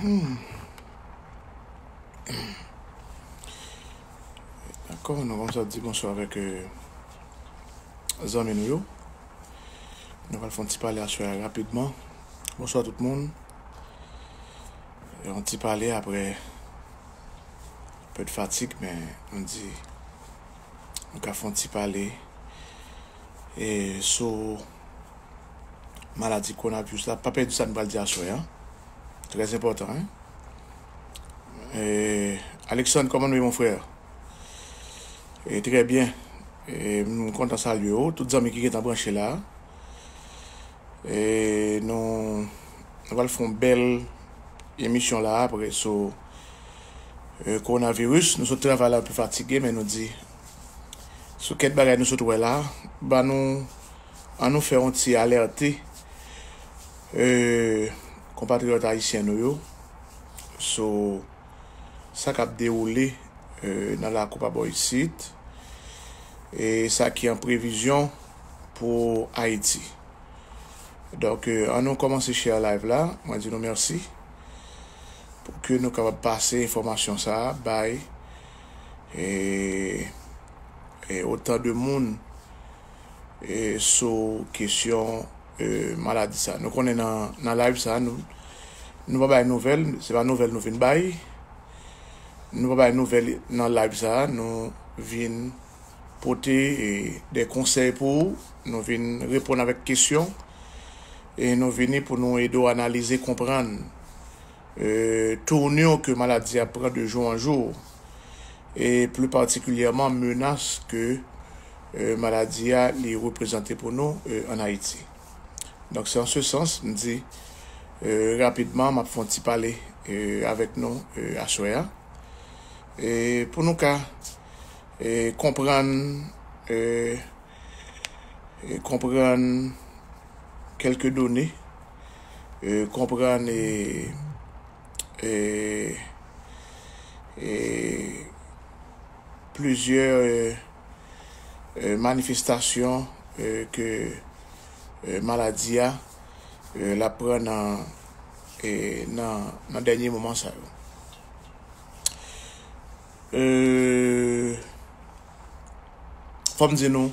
Hmm. D'akon, nou an sa di bonsoy avèk euh, Zan men nou yo Nou an fon ti pale aswaya rapidman Bonsoy a tout moun euh, E an ti pale apre Pè de fatik, men an di Mou ka fon ti pale E sou Maladi kon apyous la Pape di sa nou al di aswaya Très important, hein. E... Alekson, koman nou yon frèr? Très bien. Nou konta sa lyot. Tout zan mi ki ke tan branche la. E... Nou... Nou val foun bel emisyon la. Pwè sou... E... Euh, Kourna virus. Nou sou trè val la pwè fatigè. Men nou di... Sou ket bagay nou sou trò la. Ban nou... An nou fè an ti alerti. E... Euh, kompatriot haisyen nou yo sou sa kap de ou li nan la koupa boy sit e sa ki an previzyon pou Haiti donk an euh, nou komanse share live la, mwen di nou mersi pou ke nou kap pase informasyon sa, bay e e otan de moun sou kisyon E, maladi sa. Nou konen nan laib sa, nou nou ba bay nouvel, se ba nouvel nou vin bay, nou ba bay nouvel nan laib sa, nou vin pote e, de konsey pou, nou vin repon avèk kesyon, e nou vini pou nou edo analize kompran e, tounyon ke maladi apre de jou an jou, e plou partikulyaman menas ke maladi a li reprezenté pou nou an Haiti. Donk se an se sens ni di euh, rapidman map fonti pale euh, avek nou aswayan. Euh, Poun nou ka kompran kompran kelke doni kompran e e e plujer manifestasyon ke Euh, Maladi ya euh, La pre nan Nan denye mouman sa yo Fom di nou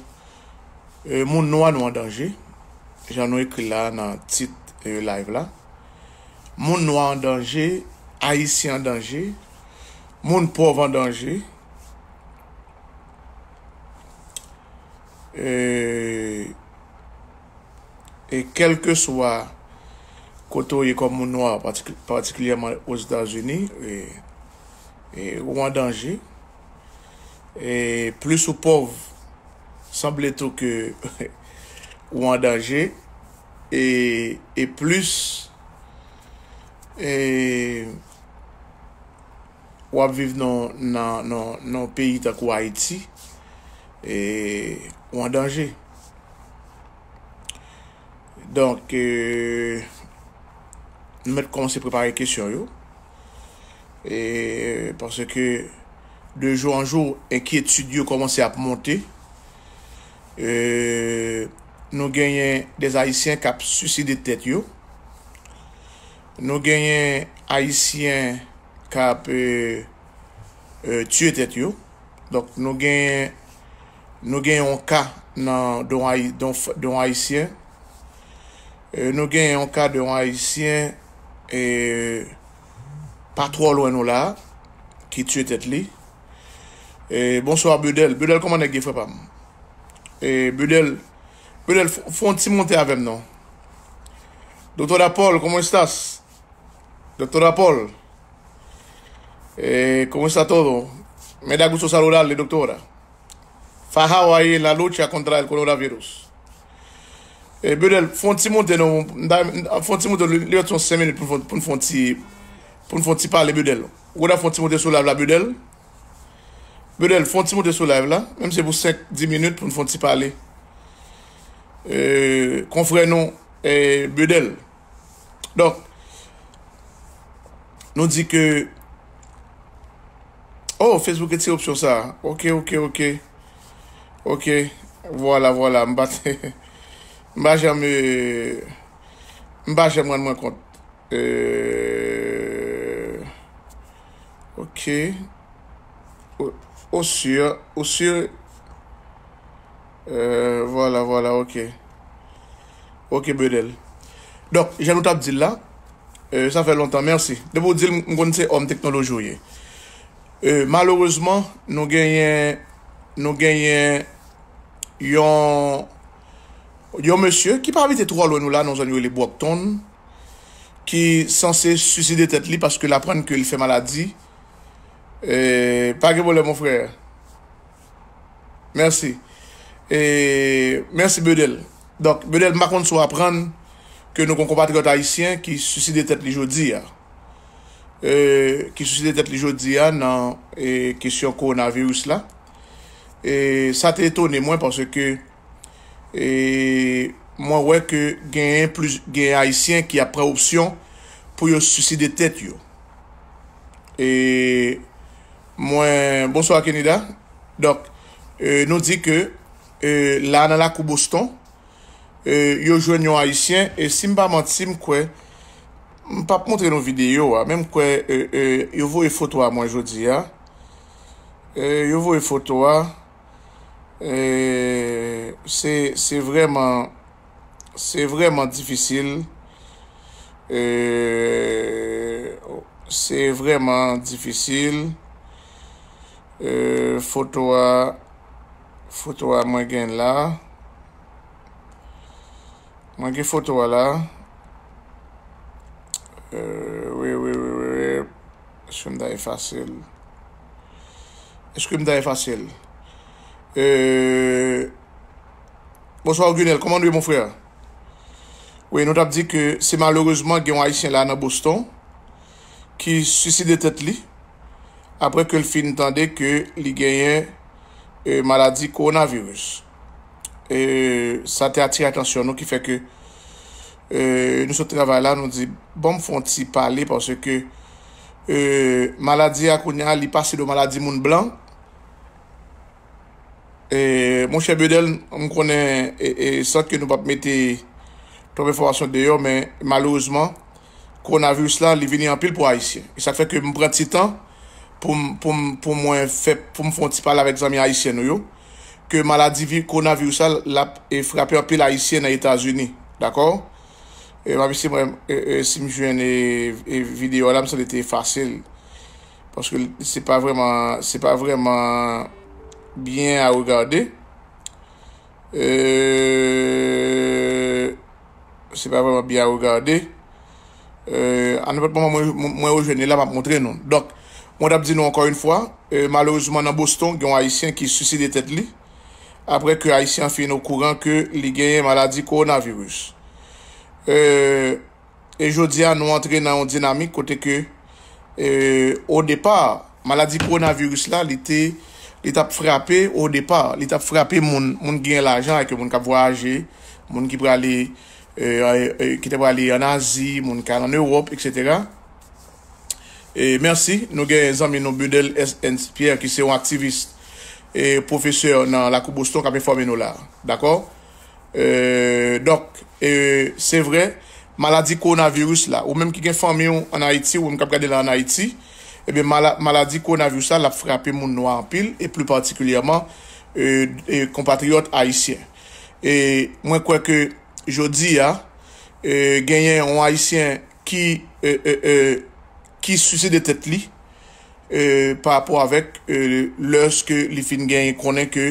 Moun nou an wan danje Jan nou ekri la nan tit live la Moun nou an danje A yisi an danje Moun pou wan danje Eee e kelke swa koto ye komounwa patikulyaman ou Zidazini e ou an danje e plis ou pov sanble to ke ou an danje e plis wap viv nan nan peyi takou Haiti e ou an danje Donk, nou men kon se prepare kesyon yo. E, panse ke, de joun an joun, enki etud yo konmanse ap monte. E, euh, nou genyen des haisyen kap suside tet yo. Nou genyen haisyen kap tue tet yo. Donk, nou genyen, nou genyen an ka nan don haisyen. E, nou gen yon ka de yon haisyen e, Patro lou en nou la Ki tue tet li e, Bonsoir Budel Budel komane gifwe pa m Budel Budel fon ti monte avèm nou Doktora Paul komon stas Doktora Paul Komon stato do Meda gousou saloural li doktora Faha waye la loucha kontra el koronavirus Eh, Budel, fon ti moun denon, fon ti moun denon 5 minout pou nou fon ti, pou nou fon ti pale Budel. Gwanda fon ti moun denon sou lave la Budel. Budel, fon ti moun denon sou lave la, mèm se pou 5-10 minout pou nou fon ti pale. Eh, Konfren nou eh, Budel. Don, nou di ke, oh Facebook eti opsyon sa, ok, ok, ok, ok, wala, wala, mbate. Mba jame... Mba jame mwen mwen kont. Eee... Ok. Osir. Osir. Eee... Vola, vola, ok. Ok, bedel. Donk, jen nou tap dil la. E, eee... San fe lontan, mersi. Debo dil mkonise om teknolojou ye. Eee... Maloureseman, nou genyen... Nou genyen... Yon... Yon monsye ki pa avite tro alo nou la nou zan yon li bok ton Ki sanse suside tet li paske la pran ke li fe maladi Eee, pake bole moun frere Mersi Eee, mersi Bedel Donk, Bedel, ma kon sou apran Ke nou kon kompatriot haisyen ki suside tet li jodi ya Eee, ki suside tet li jodi ya nan Eee, kesyon koronavius la Eee, sa te etone mwen paske ke E, mwen wè ke gen a isyen ki apre opsyon pou yo suside tèt yo. E, mwen, bonso akenida. Dok, e, nou di ke, e, la nan la koubouston, e, yo jwen yon a isyen. E, simba mwant sim kwe, mwen pa pwontre yon videyo, mwen kwe, yo vou e fotwa mwen jodi ya. Yo vou e fotwa. E, se se vreman Se vreman difisil e, Se vreman difisil e, Foto a Foto a man gen la Man gen foto a la We we we Eske m da e fasil Eske m da e fasil E, bonsoir Gounel, koman dwe moun frè? Ouye, nou tap di ke se maloureusement genwa isyen la nan Boston Ki suside tet li Apre ke euh, l finitande ke li genyen maladi koronavirus E sa te atire atensyon nou ki feke euh, Nou so travay la nou di Bon mfon ti pale parce ke Maladi akounia li pase do maladi moun blan E, moun chè bedel, moun konen, e sot ke nou pap mette ton performasyon de yo, men malouzman, koronavirous la, li vini an pil pou Haitien. E sa fè ke moun prati tan, pou mwen fèp, pou mwen fonti pal avèk zami Haitien nou yo, ke maladi vi koronavirous la, e frapi an pil Haitien nan Etasuni. D'akor? E, e, e si mwen jwen videolam, se l'ete fasil. Panske se pa vreman, se pa vreman... ...byen euh, euh, non. non euh, a ou gade. E... ...se pa vèm a byen a ou gade. An apat poman mwen ou jwene, la pa mwontre nou. Dok, mwen ap di nou ankon yon fwa. Malouzman nan boston, yon haisyen ki susi de tèt li. Apre ke haisyen fi nou kouran ke li genye maladi koronavirus. E... E jodi an nou antre nan yon dinamik kote ke... E... O depar, maladi koronavirus la li te... li tap frapè ou depar, li tap frapè moun gen l'ajan e ke moun kap voaje, moun ki euh, euh, euh, te prale an Azi, moun kan an Europe, etc. Mersi, nou gen enzame nou Budel S. N. Pierre ki se yon aktivist, profeseur nan la koubou ston kapen fwame nou la. Dakor? Dok, se vre, maladi kou nan virus la, ou menm ki gen fwame yon an Haiti, ou menm kap gade la an Haiti, ebe eh maladi kon avyousa la frapi moun no apil, e plou partikulyama kompatriot euh, haisyen. E mwen kwe ke jodi ya, euh, genyen yon haisyen ki euh, suse de tete li, pa apou avek lorske li fin genye konen ke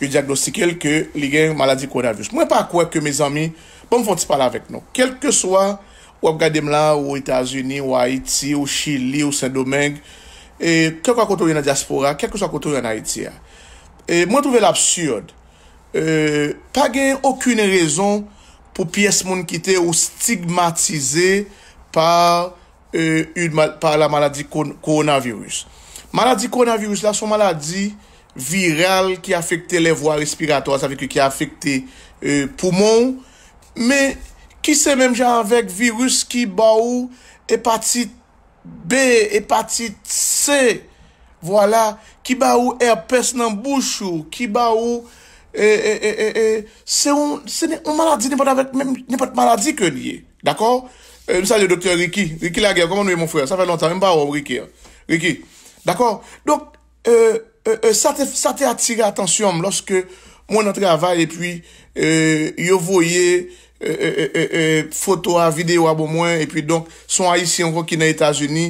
yon diagnostikel ke li genye maladi kon avyousa. Mwen pa kwe ke me zami, pou bon, mfon ti pale avek nou. Kelke swa, Ou ap gade m lan ou Etasuni, ou Haiti, ou Chili, ou Saint-Domingue. E, kèk wakotou yon a diaspora, kèk wakotou yon a Haiti a. E, mwen trove l'absurd. E, pa gen okyne rezon pou piyes moun ki te ou stigmatize par la maladi koronavirus. Maladi koronavirus la son maladi viral ki afekte le vwa respirator sa veke ki afekte euh, poumon. Me... Ki se menm jan avèk virus ki ba ou hepatit B, hepatit C, ki ba ou herpes nan bouchou, ki ba ou... E, e, e, se un maladi, ne pat maladi ke liye. D'akor? Mousa le doktor Riki, Riki Lager, koman nou e moun frè, sa fè lontan, mèm ba ou Riki. Riki. D'akor? Donk, sa te atire atensyon, lòske mwen an travèl, epwi yo voye... Foto a video a bon mwen Son a yisi ankon ki nan Etasuni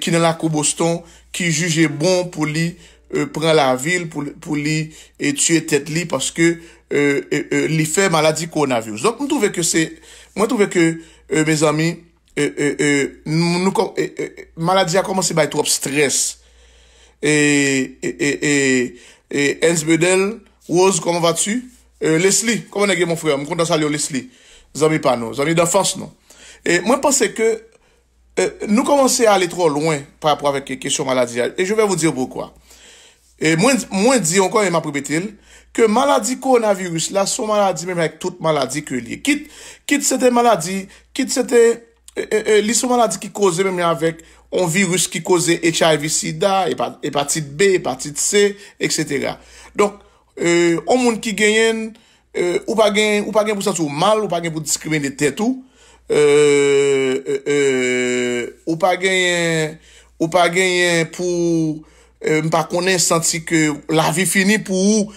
Ki nan la koubou ston Ki juje bon pou li Pren la vil pou li Etuye tet li Paske li fe maladi kou nan vi Mwen touve ke Mwen touve ke Maladi a komanse Bay trop stres Enz bedel Ooz koman va tu euh, Leslie Mwen konta salyo Leslie Zan mi pan nou, zan mi defans nou. Mwen pense ke euh, nou komanse a ale tro lwen pa apwa vek kesyon maladi ya. E jwè vwè vwou diyo poukwa. Mwen diyon kon yon ma pripetil ke maladi koronavirus la son maladi mwen vek tout maladi ke li. Kit se te maladi, kit se te li son maladi ki koze mwen vek on virus ki koze HIV, SIDA, hepatite B, hepatite C, etc. Donk, on euh, moun ki genyen Euh, ou pa gen pou sansi ou mal, ou pa gen pou diskrimine te tou, euh, euh, ou pa gen pou mpa konen sansi ke la vi fini pou ou,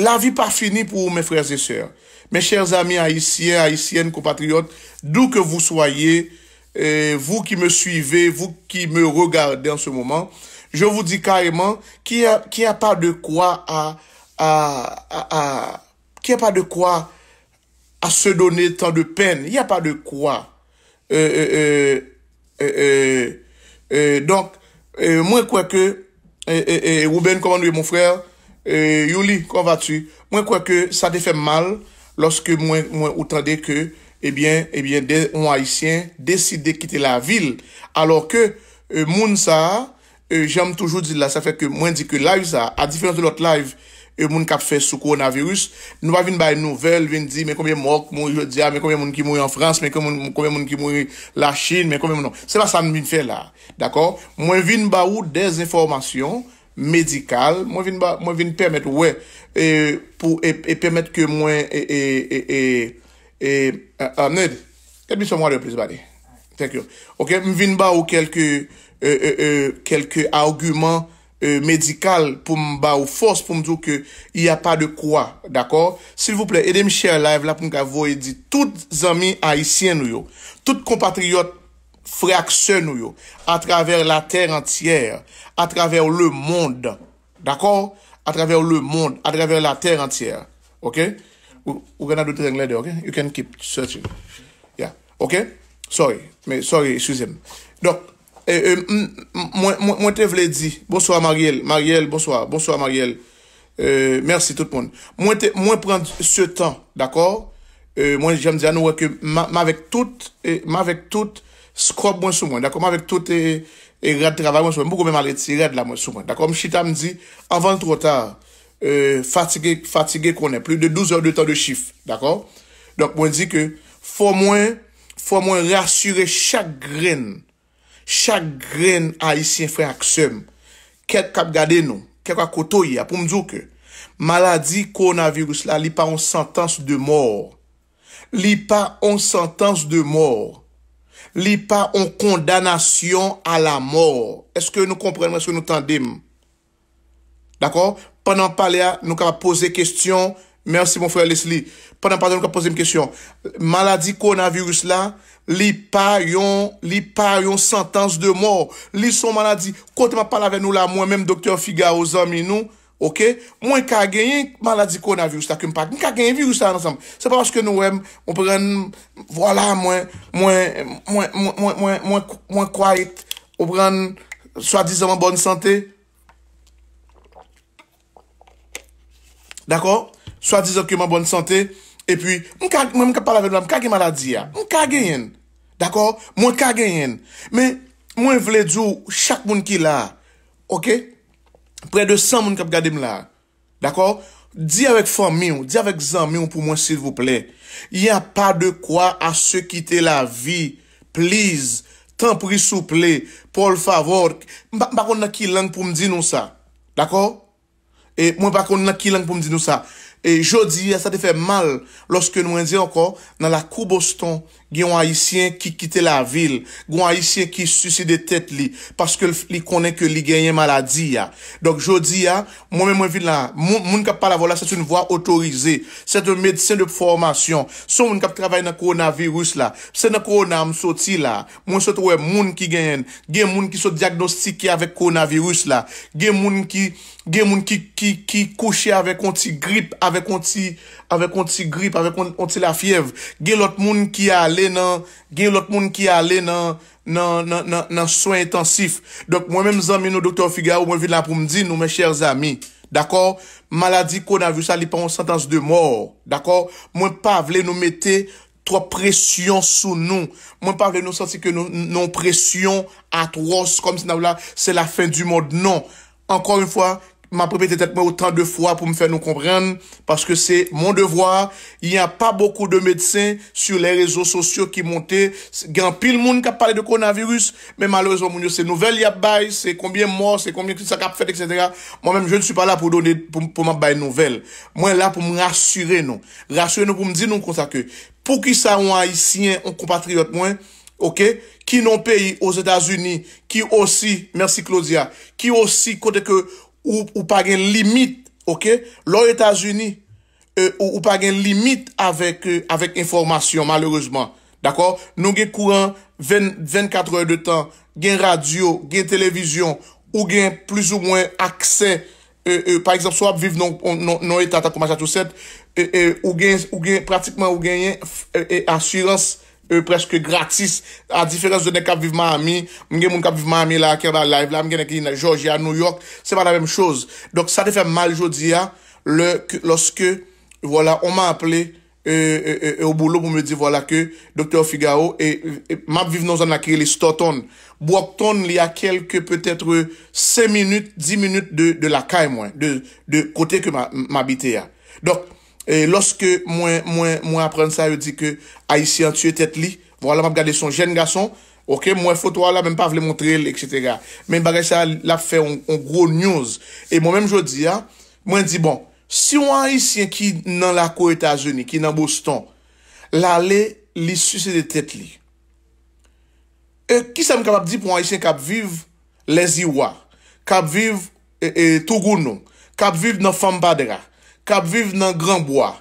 la vi pa fini pou ou men frères et sœurs. Men chers amis haïsien, haïsien, compatriote, d'ou ke vous soyez, vous qui me suivez, vous qui me regardez en ce moment, je vous dis kareman ki a pa de kwa a... Y a pa de kwa a se done tan de pen. Y a pa de kwa. Donk, mwen kwa ke, Ruben, koman dewe moun frèl, euh, Yuli, kon va tu, mwen kwa ke, sa de fe mal, loske mwen utande ke, ebyen, ebyen, mwen haisyen deside kite la vil. Alor ke, euh, moun sa, euh, jame toujou di la, sa fe ke mwen di ke live sa, a difens de lot live, e moun kap fè soukou nan virus. Nou pa vin bay nouvel, vin di, mè koumè mok moun, mè koumè moun ki moun yon Frans, mè koumè moun ki moun yon la Chin, mè koumè moun yon... Se la san vin fè la, d'akon? Mwen vin bay ou des informasyon medikal, mwen vin bay, mwen vin pèmèt wè, pou e pèmèt ke mwen e, e, e, e... Amnèd, ket miso mwade yon pliz bade? Thank you. Ok, mwen vin bay ou kelke, e, euh, e, euh, e, euh, kelke argument Euh, medikal pou mba ou fos pou mdou ki y a pa de kwa, d'akor? Sil vouple, edem share live la pou mka vou edi tout zami aisyen nou yo, tout kompatriot frakse nou yo, a traver la ter entiyer, a traver le mond, d'akor? A traver le mond, a traver la ter entiyer, ok? Ou gena doutre engle de, ok? You can keep searching. Ok? Sorry. Donk, Eh, eh, mwen te vle di, bonsoy a Marielle, bonsoy a Marielle, eh, mwen pren se tan, dako, mwen jem di anou weke, mwen avek tout, mwen avek tout, skrop mwen sou mwen, mwen avek tout, mwen sou mwen, mwen sou mwen, mwen chita mwen di, avan tro ta, fatige konen, plu de 12 or 2 tan de chif, dako, mwen di ke, fwa mwen, fwa mwen rasyure chak gren, chak gren a yisye fren a ksem, ket kap gade nou, ket kwa koto yi, apou mdouke, maladi koronavirus la, li pa on santans de mor, li pa on santans de mor, li pa on kondanasyon a la mor, eske nou kompren, eske nou tandem, dako, panan palea, nou ka pa pose kestyon, mersi moun fwe lesli, panan palea nou ka pose mkestyon, maladi koronavirus la, li pa yon, li pa yon santans de mor, li son maladi kote ma pala ven nou la, mwen menm doktor figa ou zami nou, ok mwen ka genyen maladi kon a virou sa kem pak, mwen ka genyen virou sa an ansam se pa weshke nou wèm, mwen prenen wala mwen, mwen mwen, mwen, mwen, mwen, mwen mwen kwait, mwen prenen swadizan mwen boni sante dako, swadizan mwen boni sante E pi, mwen mwen kap pala ven mwen, mwen kage maladi ya, mwen kage yen. Dako, mwen kage yen. Men, mwen vle djou chak moun ki la, ok? Pre de 100 moun kap gade mla. Dako, di avek fami ou, di avek zan mi ou pou mwen sirvouple. Ya pa de kwa a se kite la vi. Please, tan pri souple, pol favor. Mwen bakon na ki lang pou mdi nou sa, dako? E mwen bakon na ki lang pou mdi nou sa. E jodi a sa te fe mal loske nou en di anko nan la kou boston Gwen ayisyen ki kite la vil Gwen ayisyen ki suside tet li Paske li konen ke li genyen maladi ya Donk jodi ya Mwen men mwen vin la Mwen kapal la vola set un vwa otorize Set un medisyen de formasyon Son mwen kap travay nan koronavirus la Sen nan koronam soti la Mwen sot wè mwen ki genyen Gen mwen ki sot diagnostike avè koronavirus la Gen mwen ki kouche avè konti grip Avè konti Avèk on ti grip, avèk on ti la fiev. Gè lòt moun ki a lè nan... Gè lòt moun ki a lè nan... Nan... nan... nan... nan... nan soin intensif. Dok mwen mèm zan mè nou doktor figa ou mwen vè nan pou m'di nou mè chèr zami. D'akor? Maladi kon avyo sa li pa moun sentans de mor. D'akor? Mwen pa vle nou mette tro presyon sou nou. Mwen pa vle nou sansi ke nou... nou presyon atros. Kom si nan wè la, se la fin du mod non. Ankon yon fwa... M'aprepete tet mwen otan de fwa pou m'fè nou komprende. Paske se moun devwa. Y a pa boku de medsen. Sur le rezo sosyo ki monte. Gan pil moun kap pale de koronavirus. Men malorizman moun yo se nouvel y ap bay. Se konbyen mò, se konbyen sa kap fèt, etc. Mwen mèm jè n sou pa la pou m'ap bay nouvel. Mwen la pou m'rasure non. non, nou. Rasure nou pou m'di nou kontakè. Pou ki sa ou an haisyen, ou kompatriot mwen. Ok. Ki nou peyi ou Zetasuni. Ki osi, mersi Claudia. Ki osi kote ke... ou pa gen limit, ok, lor Etat-Unis, e, ou pa gen limit avèk e, informasyon, malheurezman, d'akor, nou gen kouran 24h de tan, gen radio, gen televizyon, ou gen plus ou mwen akse, e, par exemple, sou ap viv nou non, non Etat-Unis, ou gen pratikman, ou gen yon assurance, Eu preske gratis A diferens de ne kap viveman ami Mgen moun kap viveman ami la akèr nan live la Mgen akèr nan Georgia, New York Se pa la mèm chose Dok sa te fè mal jodi ya Lorske Voilà On m'a aple E euh, euh, euh, au boulou pou mè di Voilà ke Dr. Figao Mab viveman zan akèr Lè stoton Bwak ton lè ya kelke Petètre 5 minout 10 minout De lakay mwen De kote ke m'abite ya Dok E loske mwen apren sa yo di ke Aisyen tue tet li Mwen ala map gade son jen ga son Ok mwen foto ala menm pa vle montre el etc Men bagay sa la fe on gro news E mwen menm jo di ya Mwen di bon Si mwen Aisyen ki nan la kou etazeni Ki nan Bostan La le li suse de tet li E ki sa m kapap di pou mwen Aisyen kap viv Leziwa Kap viv Tougou nou Kap viv Nafamba dera Kab vive nan Granboa.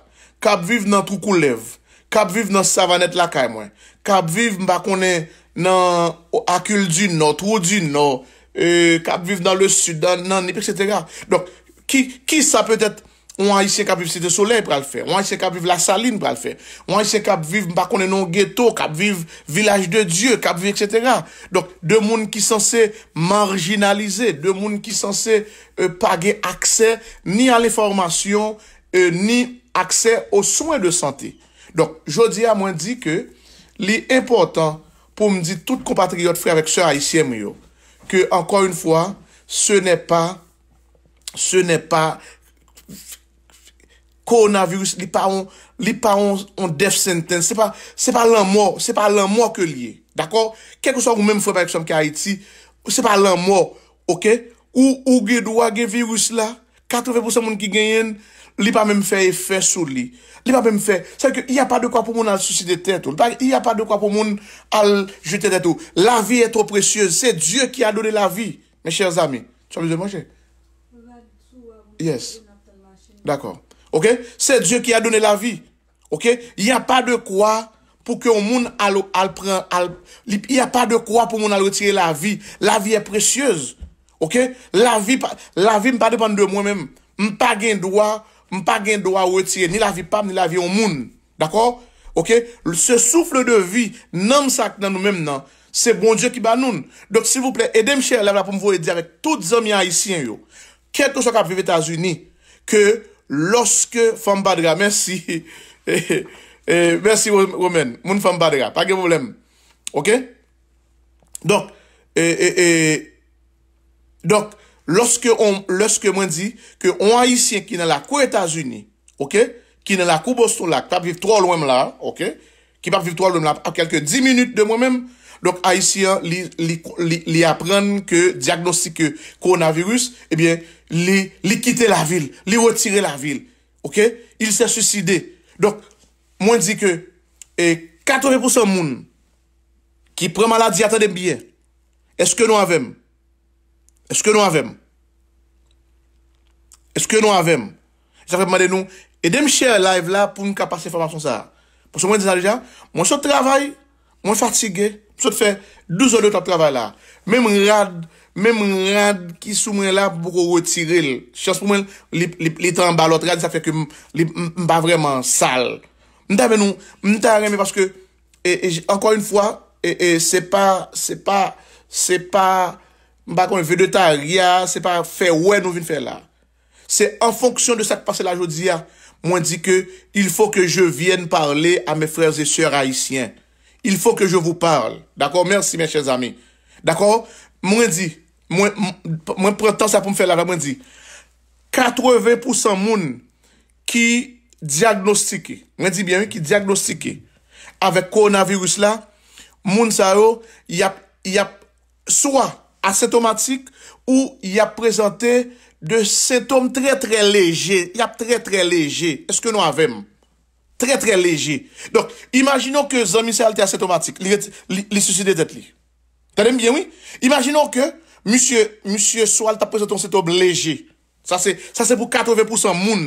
Kab vive nan Tukulev. Kab vive nan Savanet-Lakaymwen. Kab vive mbakone nan Akuldinon, Toudinon. Euh, Kab vive nan Le Sudan, nan Nipik Setega. Donk, ki sa pwet et... Ou an Aisyen kap viv Sede Soleil pral fe, ou an Aisyen kap viv La Saline pral fe, ou an Aisyen kap viv Bakonnenon Ghetto, kap viv Vilaj de Dieu, kap viv etc. Donk, de moun ki san se marginalize, de moun ki san se page akse, ni al informasyon, ni akse ou souen de sante. Donk, jodi a mwen di ke li important pou mdi tout kompatriot fwe avek se an Aisyen myo, ke ankon yon fwa, se ne pa, se ne pa... Koronavirus li pa on def senten. Se pa lan mò, se pa lan mò ke liye. Dako? Kèk ou sa ou mèm fò mèk som ki Haiti, se pa lan mò. Ok? Ou ou ge dwa ge virus la, 80% moun ki genyen, li pa mèm fè e fè sou li. Li pa mèm fè. Se ki y a pa de kwa pou moun al susi de tè tou. Y a pa de kwa pou moun al jute de tè tou. La vi e tro precyoze. Se Diyo ki a dole la vi. Mè chèr zami. Sò mè zè manjè? Yes. Dako. Ok? Se Dje ki a done la vi. Ok? Y a pa de kwa pou ke o moun al pren al... Y a pa de kwa pou moun al wetire la vi. La vi e precyoze. Ok? La vi mpa depan de mwen men. Mpa gen doa. Mpa gen doa wetire ni la vi pam ni la vi o moun. Dako? Ok? Se soufle de vi nan msak nan nou men non. nan se bon Dje ki ba nou. Dok si vous plè edem chè la vla pou mvo edi awek tout zom y a isyen yo. Kèt kò chok ap viv etaz uni. Kè loske fèm badra. Mènsi. Mènsi wèmèn. Moun fèm badra. Pagè wèm wèm. Ok? Donk, e, eh, e, eh, e, eh, donk, loske mwen di, ke on haisyen ki nan la kou Etasuni, ok, ki nan la kou Bostoula, ki pap viv tro lo mèm la, ok, ki pap viv tro lo mèm la, a kelke di minute de mwen mèm, donk haisyen li apren ke diagnostike kou nan virus, ebyen, Li, li kite la vil, li retire la vil. Ok, il se suside. Donk, mwen di ke, e eh, kato e pousan moun, ki preman la di atan dem biye. Eske nou avem? Eske nou avem? Eske nou avem? Jafep madenou, edem chè live la, pou m kapase fama chon sa. Pousan mwen di sa deja, mwen sot travay, mwen fatige, mwen sot fè, douz anot ap travay la. Men mwen rade, Mwen mwen rade ki sou mwen la pou pou kou wotiril. Chans pou mwen li plitran balot. Rade sa fek mwen mba vreman sal. Mwen ta vè nou. Mwen ta reme parce ke... Enkwa e, yon fwa. E, e, se pa... Se pa... Se pa... Mwen bakon vè de ta ria. Se pa fe wè nou vin fe la. Se en fonksyon de sa k passe la jodi ya. Mwen di ke... Il fò ke je vèn parle a mwen frez e sèr haisyen. Il fò ke je vò parle. D'akon? Mersi mwen chèz ami. D'akon? Mwen di... Mwen pren tan sa pou m fe la la, mwen di 80% moun Ki diagnostike Mwen di bye mwen ki diagnostike Avek koronavirus la Moun sa yo Yap, yap Soa asetomatik Ou yap prezante De setom tre tre leje Yap tre tre leje Eske nou avem Tre tre leje Donk, imaginon ke zanminsalite asetomatik Li suside det li Tadem bye mwen Imaginon ke Monsye, monsye, sou al ta prezenton sentom leje. Sa se pou 80% moun.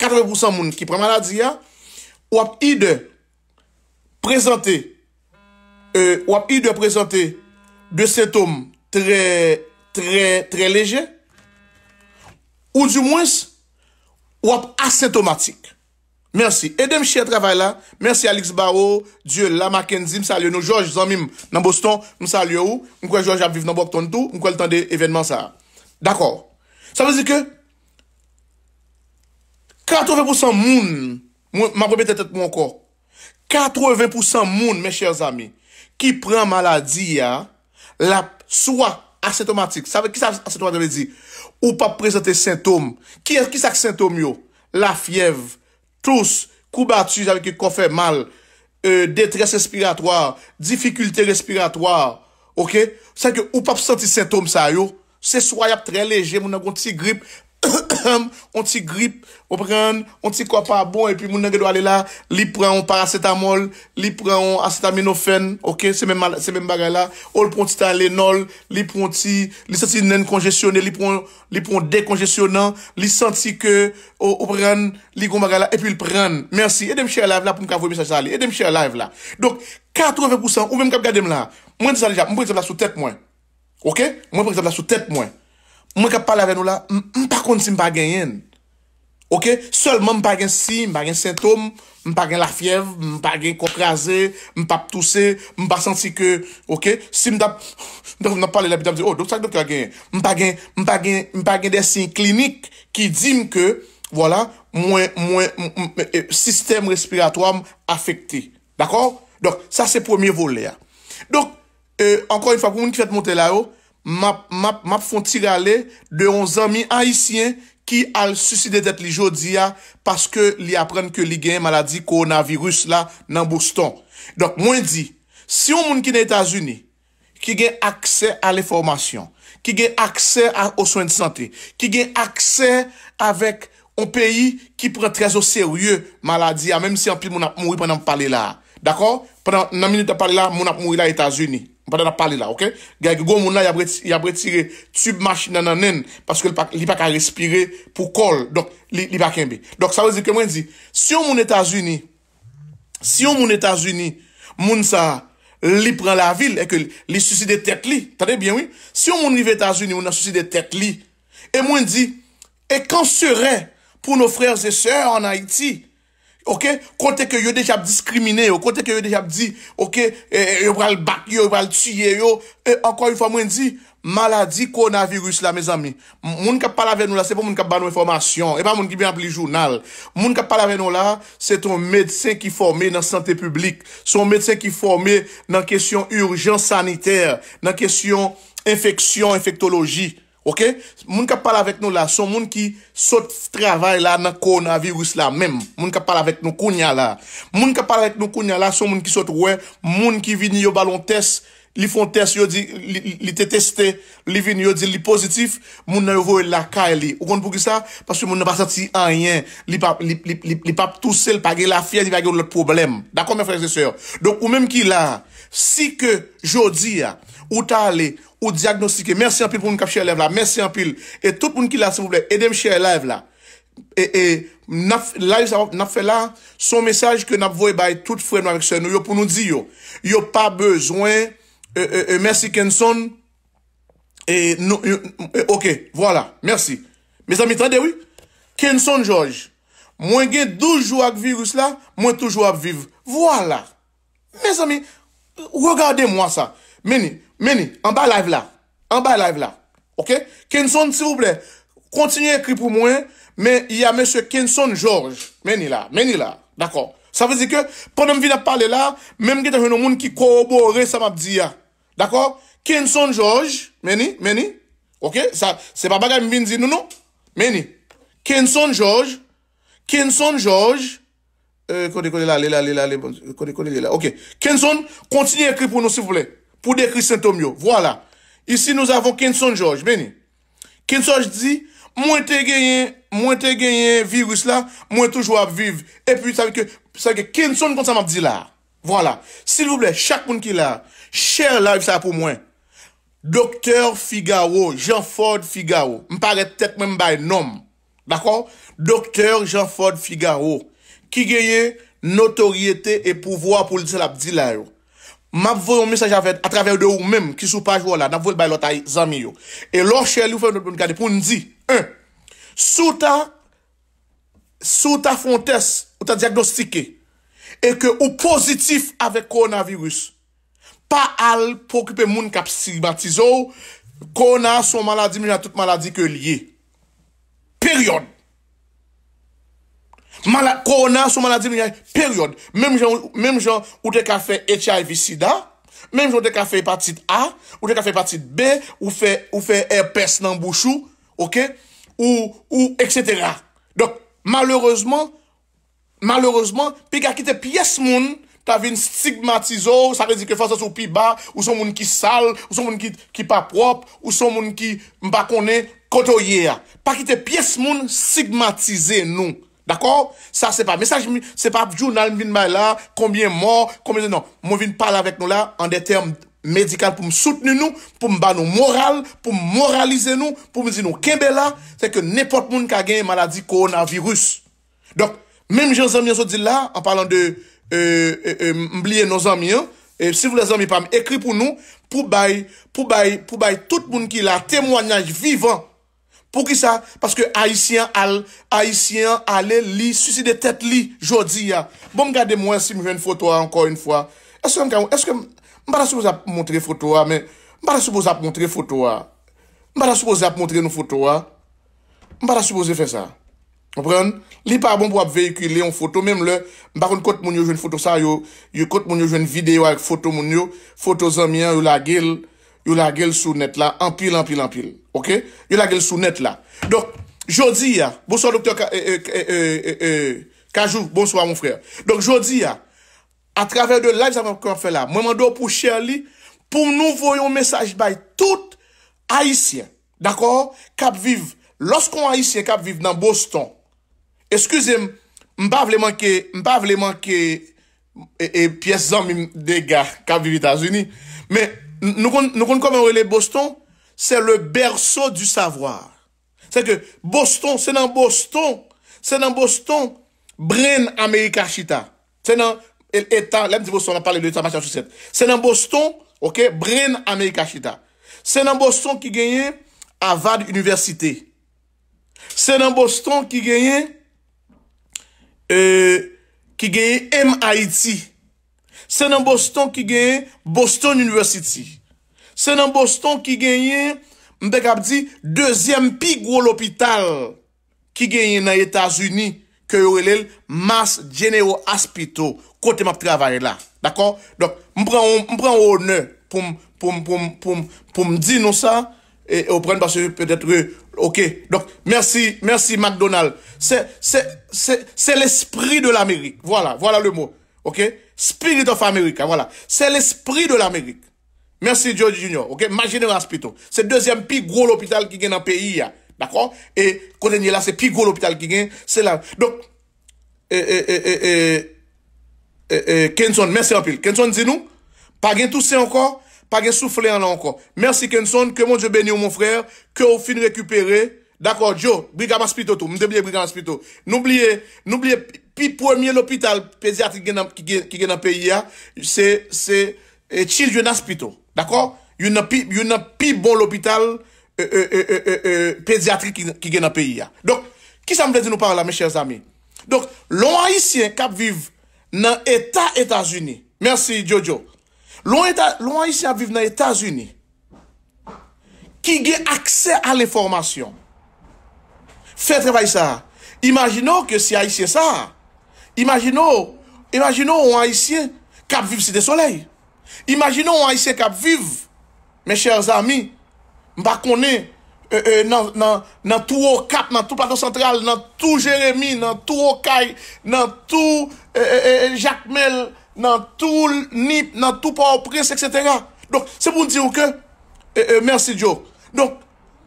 80% moun ki premanadze ya. Ou ap ide prezante, euh, ou ap ide prezante de sentom tre, tre, tre leje. Ou di mwens, ou ap asentomatik. Merci. E dem chè travè la. Merci Alix Baro, Dieu, Lamakensi, msa alè nou. George Zanmim, nan Boston, msa alè ou. Mkwa George ap viv nan Bokton tout. Mkwa l'tan de evenman sa. D'akor. Sa vè zi ke, 80% moun, mwa mwè bete tèt mwen kor, 80% moun, mè chè rzami, ki pren maladi ya, la, soua, asytomatik, sa vè ki sa asytomatik vè di, ou pa prezante sintoum, ki sa ki sintoum yo? La fyev, Tous kou batus avik yon kon fè mal, detres espiratoar, difikultè respiratoar, ok? Sè ki ou pap santi sentom sa yo, se sway ap tre leje, moun an kon ti grip, anti grip, anti kopa bon, li preyon paracetamol, li preyon acetaminophen, se mem bagay la, ou li preyon titan lenol, li preyon tik, li se ti nen kongesyone, li preyon dekongesyonan, li senti ke ou preyon li kon bagay la, et puis il preyon, mersi, edemche live la pou mka vou mwese sa, edemche live la, donk, kato mwen pou sèm, mwen preyon sa, mwen preyon sa sou tet mwen, mwen preyon sa sou tet mwen, Mwen kap pale ave nou la, mwen pa konti mwen pa genyen. Ok? Solman mwen pa gen si, mwen pa gen sintome, mwen pa gen la fiev, mwen pa gen kokraze, mwen pa petouse, mwen pa senti ke... Ok? Si mwen ap pale la, mwen pa gen desi yon klinik ki di mke, mwen, mwen, mwen, sistem respiratoam afekte. D'akor? Dok, sa se pwemye vole ya. Dok, ankon yon fap mwen ki fete monte la yo. map fon tir ale de on zami Haitien ki al suside det li jodi ya paske li apren ke li gen maladi koronavirus la nan Boustan. Dok mwen di, si yon moun ki na Etasuni ki gen akse a le formasyon, ki gen akse a oswen di sante, ki gen akse avek o peyi ki pren trezo serye maladi ya menm si anpil moun ap moui pwennan mpale la. Dakon? Pwennan moun ap moui la Etasuni. Bata da pali la, ok? Gaya ki gwo moun la yabre tire tubmash nananen, paske li pa ka respire pou kol, donk li pa kenbe. Donk sa wèzi ke mwen di, si yon moun Etasuni, si yon moun Etasuni, moun sa li pran la vil, e ke li susi de tek li, tade bien wè? Si yon moun li v Etasuni, moun sa susi de tek li, e mwen di, e kan sere pou nou frez e sè an Haiti? Ok, kontè kè yo dejap diskrimine yo, kontè kè yo dejap di, ok, e, e, yo pral bak yo, yo pral tsyye yo, e ankon yon fò mwen di, maladi konavirus la, mè zami. Moun kap pale ave nou la, se pou moun kap bane ou informasyon, e pa moun ki bè ap li jounal. Moun kap pale ave nou la, se ton medse ki fòme nan sante publik, se ton medse ki fòme nan kesyon urjans saniter, nan kesyon infeksyon, infektologi. Ok? Moun ka pala vek nou la, son moun ki sot travay la nan coronavirus la mem. Moun ka pala vek nou kounya la. Moun ka pala vek nou kounya la, son moun ki sot wè, moun ki vini yo balon test, li fon test yo di, li te teste, li vini yo di li pozitif, moun nan yo voy la ka e li. Ou kon pou ki sa? Paswè moun nan pa sati anyen, li pap tou sel pa ge la fè, di va ge ou lòt problem. Dakon mè frèk se sè yo? Donk ou mèm ki la, si ke jodi ya, ou ta li... ou diagnostike. Mersi apil pou moun kap chere lev la. Mersi apil. Et tout pou moun ki la, se pouble, edem chere lev la. Et nafe la, son mesaj ke nap voye baye tout fwem nan ekse nou yo pou nou di yo. Yo pa bezwen. E euh, euh, euh, mersi Kenson. E ok, wala. Mersi. Mes ami, tra dewi. Kenson George. Mwen gen doujou ak virus la, mwen toujou ap viv. Wala. Mes ami, wogade mwa sa. Mwen gen doujou ak virus la, Meni, meni, an ba live la. An ba live la. Ok? Ken Son, sivouble, kontinye ekri pou mwen, men ya Monsen Ken Son George. Meni la, meni la. D'akor. Sa vwezi ke, kon an vi la pale la, men mwen gen ta yon moun ki korbo re samab di ya. D'akor? Ken Son George, meni, meni. Ok? Sa, se pa bagay mwen vin zi nou nou. Meni. Ken Son George, Ken Son George, e euh, kode kode la, le la, le la, le bon, e kode kode le la. Ok. Ken Son, kontinye ekri pou mwen sivouble. Ok. pou dekri sintomyo. Voilà. Isi nou zavon Ken Son George. Beni. Ken Son George di, mwen te genyen, mwen te genyen virus la, mwen toujwa ap viv. E pi, savi ke, savi ke, Ken Son konsan ap di la. Voilà. Silvouble, chak moun ki la, chèr la, if sa ap pou mwen. Dokter Figaro, Jean Ford Figaro, mpare tek men mbay nom. Dako? Dokter Jean Ford Figaro, ki genyen, notoriété et pouvoir pou lise la ap di la yo. map vou yon mesej avet a travè yon de ou mèm, ki sou paj wò la, nap vou yon bay lotay zami yon. E lò chèl yon fè yon de ou mèm gade, pou yon di, un, sou ta, sou ta fontes, ou ta diagnostike, e ke ou pozitif avek koronavirus, pa al pou kipe moun kap silibatizou, koronar son maladi, mè jan tout maladi ke liye. Periyon. Korona sou maladive yon yon peryode Mem joun ou te kafe HIV-Sida Mem joun ou te kafe hepatite A Ou te kafe hepatite B Ou fe herpes nan bouchou Ou etc Dok malereusement Malereusement Pi ka kite piyes moun Tavine stigmatizo Ou son moun ki sal Ou son moun ki pa prop Ou son moun ki mba kone koto ye Pa kite piyes moun stigmatize nou D'akor? Sa se pa mesaj mi, se pa jounal min may la, konbyen mor, konbyen nan. Moun vin pala vek nou la an de term medikal pou m souten nou, pou m ba nou moral, pou m moralize nou, pou m zin nou kebe la. Se ke nepot moun ka gen maladi koronavirus. Dok, menm jen zanmian zo di la, an palan de m blye nou zanmian, si vou lè zanmian pa m ekri pou nou, pou bay, pou bay, pou bay tout moun ki la temwanyaj vivan. Pou ki sa? Paske haisyen al, haisyen alen li, susi de tete li, jodi ya. Bon m gade mwen si m jen foto a ankon yon fwa. Eske m ka ou, eske m, m bada supose ap montre foto a, men, m bada supose ap montre foto a. M bada supose ap montre nou foto a. M bada supose fwe sa. O pren, li pa bon pou ap veykile yon foto, menm le, m bakon kote moun yo jen foto sa yo, yo kote moun yo jen video ak foto moun yo, foto zanmian yo la gel, yon la gel sou net la, anpil, anpil, anpil, ok? Yon la gel sou net la. Dok, jodi ya, bousan doktor eh, eh, eh, Kajou, bonswa moun frèr. Dok jodi ya, a travèr de live zavan kon ap fè la, mwen mandou pou chè li, pou nou voyon mesaj bay, tout haïsien, d'akor? Kapviv. Lors kon haïsien kapviv nan boston, eskuse m, m pa vle manke, m pa vle manke, e piè zanmim dega, kapviv Itazuni, mè, Nou kon kon kon mwen rele Boston, se le berso du savoar. Se ke Boston, se nan Boston, se nan Boston, Bren Amerikashita. Se nan, etan, lèm ti Boston, nan pale lèm etan, machan chousen. Se nan Boston, ok, Bren Amerikashita. Se nan Boston ki genye, Avad Universite. Se nan Boston ki genye, ki euh, genye MIT. Se nan Boston ki genye Boston University. Se nan Boston ki genye, mbek ap di, Dezyen pig wou l'opital ki genye nan Etasuni. Kyo yo elel, Mass General Hospital. Kote map travaye la. Dako? Mpren yo ne pou mdi nou sa. E ou pren basi peutet re. Ok. Mersi McDonald. Se l'esprit de l'Amerik. Voilà le mot. Ok? Spirit of America, voilà. C'est l'esprit de l'Amérique. Merci George Junior, ok? Imaginez Hospital. C'est le deuxième plus gros hôpital qui gagne dans le pays, d'accord? Et est là, c'est plus gros hôpital qui gagne, c'est là. Donc, eh, eh, eh, Kenson, merci en pile. Kenson dis nous, pas de tousser encore, pas de souffler encore. Merci Kenson, que mon Dieu bénisse mon frère, que vous finissez récupérer. D'akor, Joe, brigam aspito tou, mde blye brigam aspito. Nou blye, nou blye, pi pwemye l'opital pediatri ki gen nan peyi ya, se, se, children aspito. D'akor, yon nan pi bon l'opital euh, euh, euh, pediatri ki gen nan peyi ya. Donk, ki sa mwen di nou parla, mechèr zami? Donk, loun haisyen kap viv nan etat Etasuni. Mersi, Joe, Joe. Loun haisyen ap viv nan Etasuni. Ki gen akse alè formasyon. Fè trevay sa. Imaginò ke si haïsye sa. Imaginò. Imaginò ou haïsye. Kap viv si de soleil. Imaginò ou haïsye kap viv. Mè chèr zami. Mba konè. Nan euh, euh, tou wò kap. Nan tou plato sentral. Nan tou Jérémy. Nan tou wò kaj. Nan tou. Jacques Mel. Nan tou nip. Nan tou pau pres. Etc. Donk. Se pou ndi ouke. Euh, Mè sè Djo. Donk.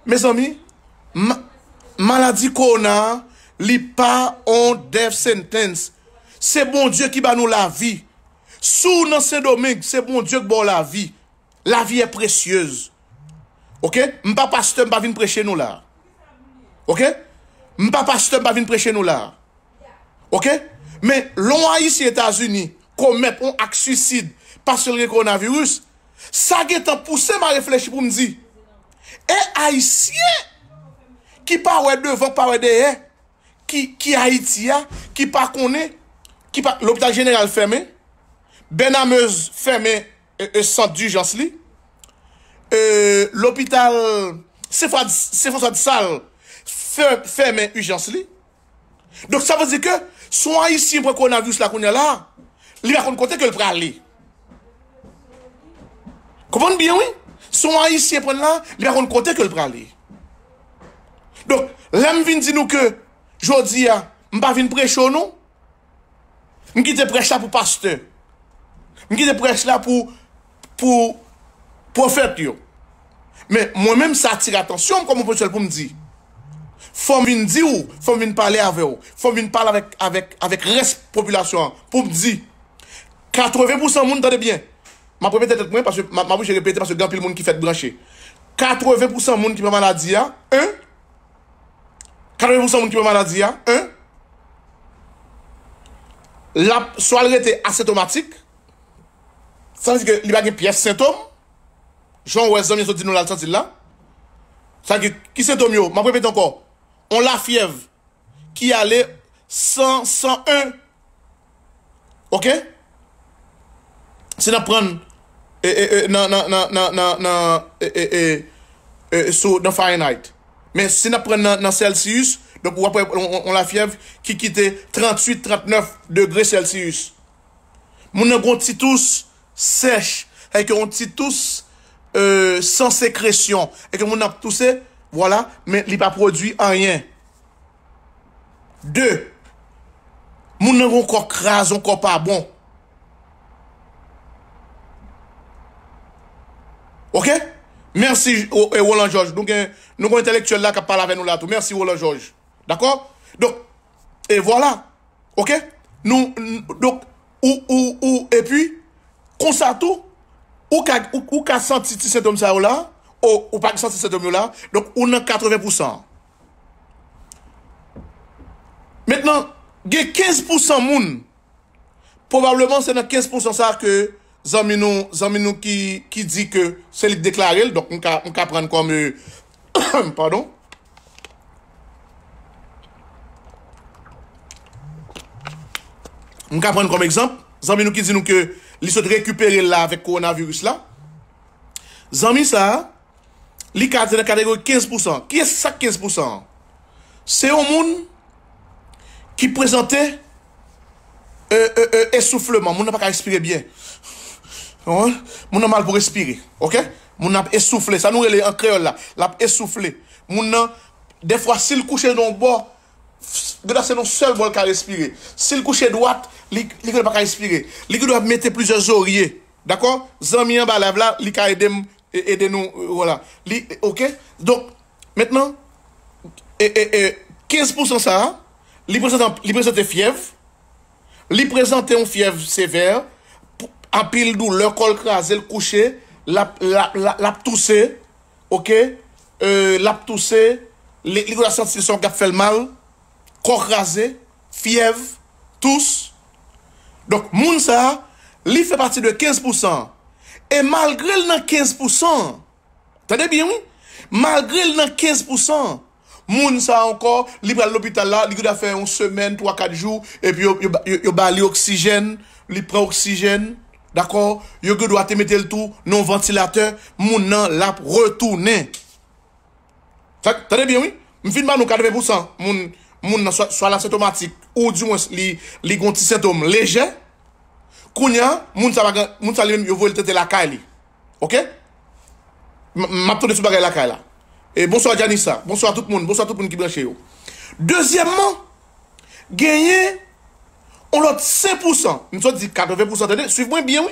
Mè zami. Mè. Maladi konan, li pa on dev sentence. Se bon Diyo ki ba nou la vi. Sou nan se domen, se bon Diyo ki ba nou la vi. La vi e precyoze. Ok? Mpa pastor mpa vin preche nou la. Ok? Mpa pastor mpa vin preche nou la. Ok? Men, lon a yisi Etasuni, kon mep, on ak syusid, pasyon li konan virus, sa ge tan puse ma refleche pou mdi. E eh, a yisi e? ki pa wè dè, vòk pa wè dè yè, ki Haiti yè, ki pa konè, l'hôpital genèral fèmè, ben amèz fèmè, e san e, d'ujans li, e, l'hôpital, se fòs wè d'sal, fèmè, ujans li, dok sa vòzè kè, sou an yè si mpè konè avyous la konè la, li mè konè kontè kè l'pran li, kòpon biyè wè, sou an yè si mpè konè la, li mè konè kontè kè l'pran li, Donk, rem vin di nou ke jodi ya, mba vin precho nou? Mki te prech la pou paste. Mki te prech la pou profet yo. Men, mwen men sa atire atensyon kon mwen prech sel pou mdi. Fon vin di ou, fon vin pale ave ou. Fon vin pale ave res populasyon. Pou mdi, 80% moun tade bien. Ma pou petet et mwen, ma pou jerepetet parce gampil moun ki fet branche. 80% moun ki preman la di ya, 1% Kade pou san moun ki mwen manadiya? Un. La, sou al rete asetomatik. San li ge li bagen piye sentom. Joun wè zonm yon sou din nou la lansantil la. San ki, ki sentom yo? Ma pou e pet ankon. On la fiev. Ki ale, san, san, un. Ok? Se nan pren, e, e, e, nan, nan, nan, nan, nan, e, e, e, e, e, sou nan fayenayt. Men sin ap pren nan Celsius, donk wapon an la fiev ki kite 38-39 degray Celsius. Moun nan kon ti tous sech, eke kon ti tous euh, san sekresyon, eke moun nan tous se, wala, men li pa prodwi a riyen. De, moun nan kon kras, moun kon pa bon. Ok? Mersi Wollanjoj. Eh, Noun kon intelektuel la ka pal ave nou la tou. Mersi Wollanjoj. Dako? Donk, e wola. Ok? Nou, donk, ou, ou, ou, e pi, konsa tou, ou ka, ou, ou, ou, ka senti ti sendom sa ou la, ou, ou, ou, pa senti ti sendom yo la, donk, ou nan 80%. Mètenan, gen 15% moun, poubableman se nan 15% sa ke, Zanmi nou, zanmi nou ki, ki di ke selit deklar el, donk m ka, m ka pren kom, euh, pardon. M ka pren kom ekzamp, zanmi nou ki di nou ke, li sot rekupere el la vek koronavirus la. Zanmi sa, li ka, zanmi nou ki deklar el 15%, ki e sa 15%? Se yon moun, ki prezante, e, euh, e, euh, e, essoufleman, moun nan pa ka ekspire bien. moun nan mal pou respire, moun nan ap esoufle, sa nou re le an kreol la, moun nan, de fwa non sil kouche non bo, gada se non sel moun l ka respire, sil kouche dwat, li gwen nan pa ka respire, li gwen nou ap mette plusieurs oriye, zanmian ba la vla, li ka eden nou, ok, don, mettenan, 15% sa, li prezante fiev, li prezante un fiev sever, apil dou, lè kol krasè, lè kouchè, lè ap tousè, ok, euh, lè ap tousè, lè kou la sanstisyon kè ap fèl mal, kol krasè, fèv, tous, donc moun sa, lè fè pati de 15%, et malgré lè nan 15%, tade bi, malgré lè nan 15%, moun sa ankor, lè prè l'hôpital la, lè kou la fè un semen, 3-4 jou, et pi yo ba lè oksijèn, lè prè oksijèn, D'akor, yo ge do a temete l'tou, non ventilateur, moun nan lap retou nen. Tak, tade bien, oui? M finman nou kadeve bousan, moun nan swala sintomatik, ou diwens li gonti sintom lejen, kounya, moun sa li men yo vo el tete lakay li. Ok? Ma ptou de sou bagay lakay la. E bonso a Janisa, bonso a tout moun, bonso a tout moun ki blanche yo. Dezyèmman, genye... On lot 7%, mwen so di 80%, tene, suiv mwen byen,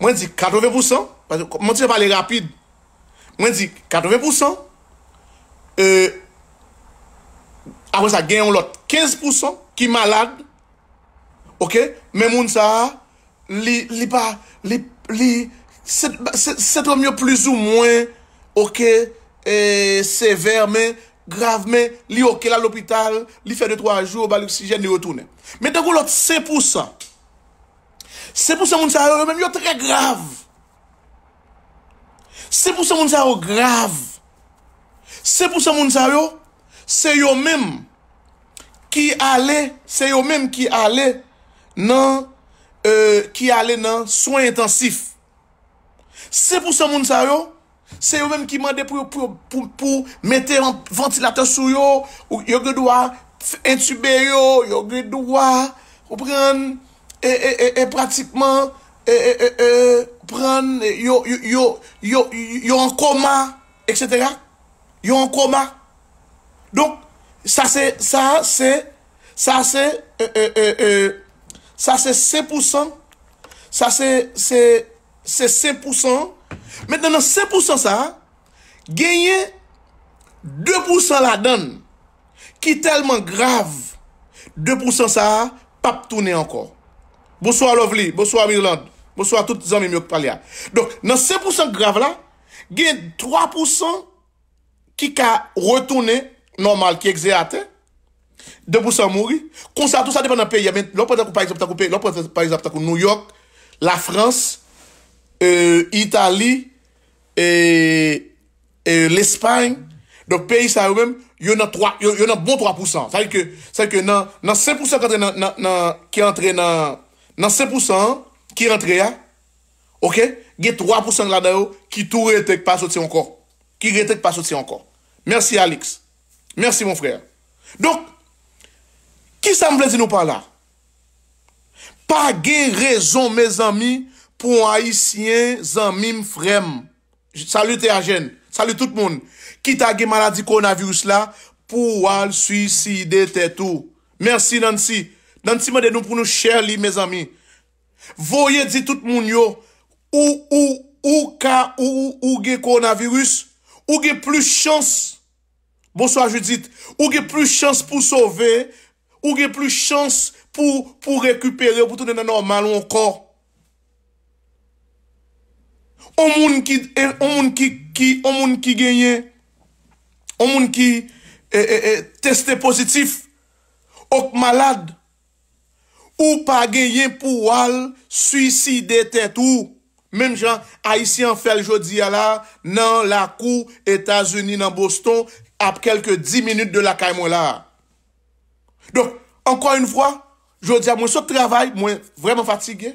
mwen di 80%, mwen di 80%, apwa sa gen yon lot 15%, ki malade, ok, men moun sa, li, li pa, li, li, set om yo plus ou mwen, ok, e, sever men, Grav me li yo ke la l'opital Li fe 2-3 jou bali oksijen li yo toune Me dekou lot se pou sa Se pou sa moun sa yo yo men yo tre grav Se pou sa moun sa yo grav Se pou sa moun sa yo Se yo men Ki ale Se yo men ki ale Nan Ki euh, ale nan soin intensif Se pou sa moun sa yo Se yo men ki mande pou mette ventilator sou yo, yo ge dwa entube yo, yo ge dwa pran yo an koma, etc. Yo an koma. Don, sa se se pou son, sa se se pou son, Metan nan 5% sa, genye 2% la dan ki telman grav. 2% sa, pap toune ankon. Bouswa Lovely, Bouswa Maryland, Bouswa tout zan mi mouk palya. Don nan 5% grav la, genye 3% ki ka retoune normal ki ekze ate. 2% mouri. Koun sa, tout sa depan nan peyi. Lopo te ap takou Paris, lopo te ap takou New York, la France. E, Itali... E, e, bon et... Et l'Espagne... Yon nan bon 3%. Sade ke nan 7% ki rentre nan... Nan 7% ki rentre ya... Ok? Ge 3% la da yo ki tou retek pa soti ankor. Ki retek pa soti ankor. Mersi Alix. Mersi moun frey. Donk... Ki sa m vlezi nou pa la? Pa ge rezon me zami... pou an haisyen zan mim frem. Salute ajen. Salute tout moun. Kita ge maladi koronavirus la, pou al suicide te tou. Mersi nansi. Nansi mwede nou pou nou chèr li, mè zami. Voye di tout moun yo, ou, ou, ou, ka, ou, ou, ou ge koronavirus, ou ge plus chans. Bonsoir, je dit. Ou ge plus chans pou sove, ou ge plus chans pou, pou rekupere, pou tounen an an malon kon. O moun ki genyen, o moun ki teste pozitif, ok malad, ou pa genyen pou al, suicide tet ou. Menm jan, a isi an fel jodi ala nan la kou Etasuni nan Boston ap kelke 10 minute de la Kaimola. Donk, ankon yon vwa, jodi an mwen sok travay, mwen vreman fatigye.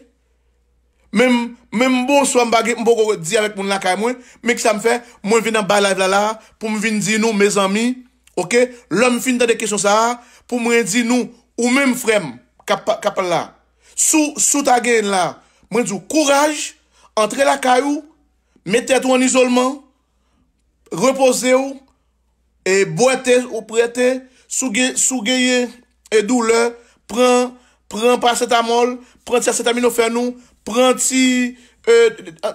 Mem bo swan bagi, mbo go di avèk moun lakay mwen, mèk sa m fè, mwen vin nan bay live la la, pou m vin di nou mèz anmi, ok? Lòm fin tan de kesyon sa a, pou mwen di nou, ou mèm frem, kapal la. Sou, sou ta gen la, mwen di ou, kouraj, antre lakay ou, mette atou an isolman, repose ou, e boete ou prete, sou geye, e doule, pren, pren pa seta mol, pren tse seta min ofen nou, Pren ti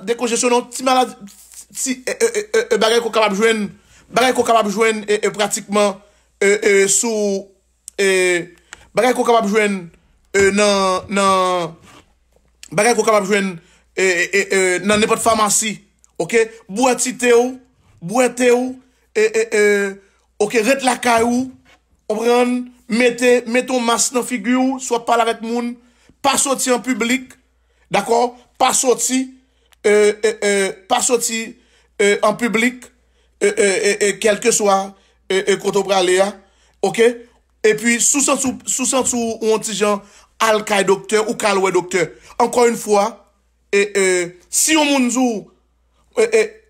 dekongesyonon ti malade, ti bagay kou kabab jwen, bagay kou kabab jwen pratikman sou, bagay kou kabab jwen nan, bagay kou kabab jwen nan nepot famasi, ok? Bwè ti te ou, bwè te ou, ok, ret lakay ou, mwen te, mwen ton mas nan figy ou, swat pala ret moun, pa swat ti an publik. D'akor? Pas soti euh, euh, euh, en publik kelke swa koto prale ya. Ok? E pi sou sotou ou ontijan alkay doktor ou kalwe doktor. Ankon yon fwa, si yon moun zou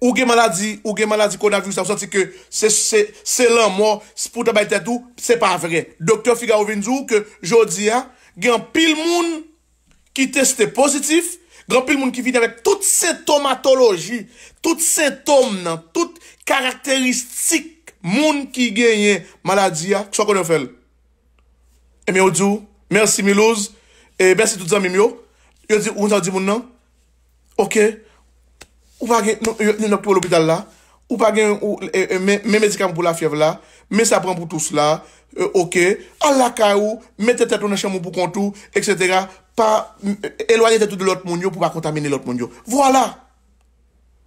ou gen maladi kon avi ou sa soti ke se lan mou, spouta bay tetou, se pa vre. Doktor figa ou vindzou ke jodi ya, gen pil moun ki teste pozitif, granpil moun ki vide avèk tout se tomatologi, tout se tom nan, tout karakteristik moun ki genye maladi ya, kso kon yo fel? Eme yo djou, mersi Milouz, e bensi tout zan mi myo, yo di, yo di moun nan, ok, ou pa gen, yo ninok tibou lopidal la, ou pa gen, ou, e, e, me medika moun pou la fiev la, me sa pran pou tous la, e, ok, al la ka ou, me tete tounen chan moun pou kontou, etc., Pa, elwanyete tout de l'ot moun yo pou pa kontamine l'ot moun yo. Voila.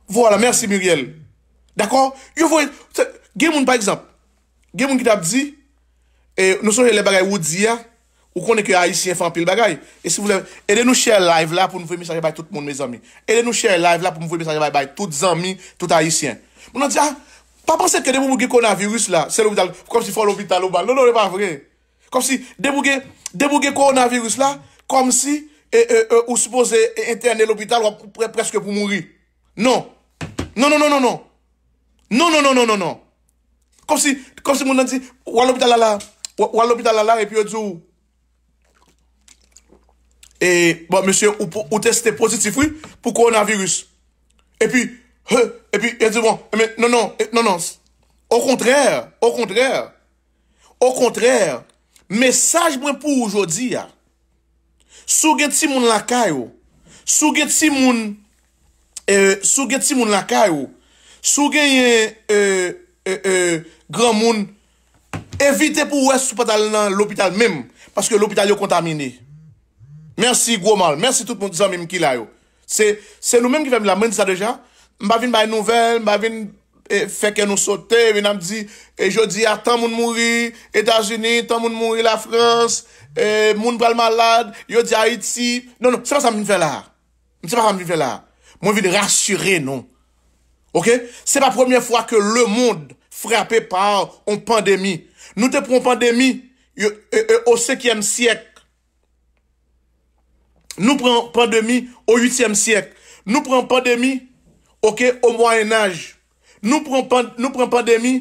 Voila, mersi Muriel. D'akon? Yo voye, gen moun pa ekzamp. Gen moun ki dap di, e, eh, nou soje le bagay ou di ya, ou konen ke Haitien fan pil bagay. E se voule, ede nou share live la pou nou voye misage bay tout moun me zanmi. Ede nou share live la pou nou voye misage bay bay tout zanmi, tout Haitien. Moun an di, ha, ah, pa panse ke debouge konavirus la, se lou bi dal, kom si folou bita lou bal. Non, non, ne pa avre. Kom si debouge, debouge konavirus la, kom si e, e, e, ou suppose interne l'hôpital ou ap preske pou mouri. Non. Non, non, non, non, non. Non, non, non, non, non. non. Kom si mounan di wal l'hôpital ala, wal l'hôpital ala epi ou di ou. E, bon, monsie, ou teste pozitif, oui, pou koronavirus. Epi, he, epi, epi, bon, non, non, non, non. Ou kontrèr, ou kontrèr, ou kontrèr, mesaj mwen pou oujodi, ya. Ah, Sou gen ti moun lakay ou, sou gen eh, ti moun lakay ou, sou gen yon eh, eh, gran moun evite pou wè sou patal nan l'opital mèm, paske l'opital yo kontamini. Mènsi Gwomal, mènsi tout moun dizan mèm ki la yo. Se nou mèm ki fèm la, mwen dizan deja, mba vin bay nouvel, mba vin fèkè nou sote, mwen am di, jò di, atan moun mouri Etasini, atan moun mouri la Frans, Eh, moun pral malade, yo di Haiti. Non, non, se pa sa mwen ve la. Mwen vil rasyure, non. Ok? Se pa premier fwa ke le moun frape pa on pandemi. Nou te pran pandemi o sekye e, siyek. Nou pran pandemi o yutye siyek. Nou pran pandemi o mwen aj. Nou pran pandemi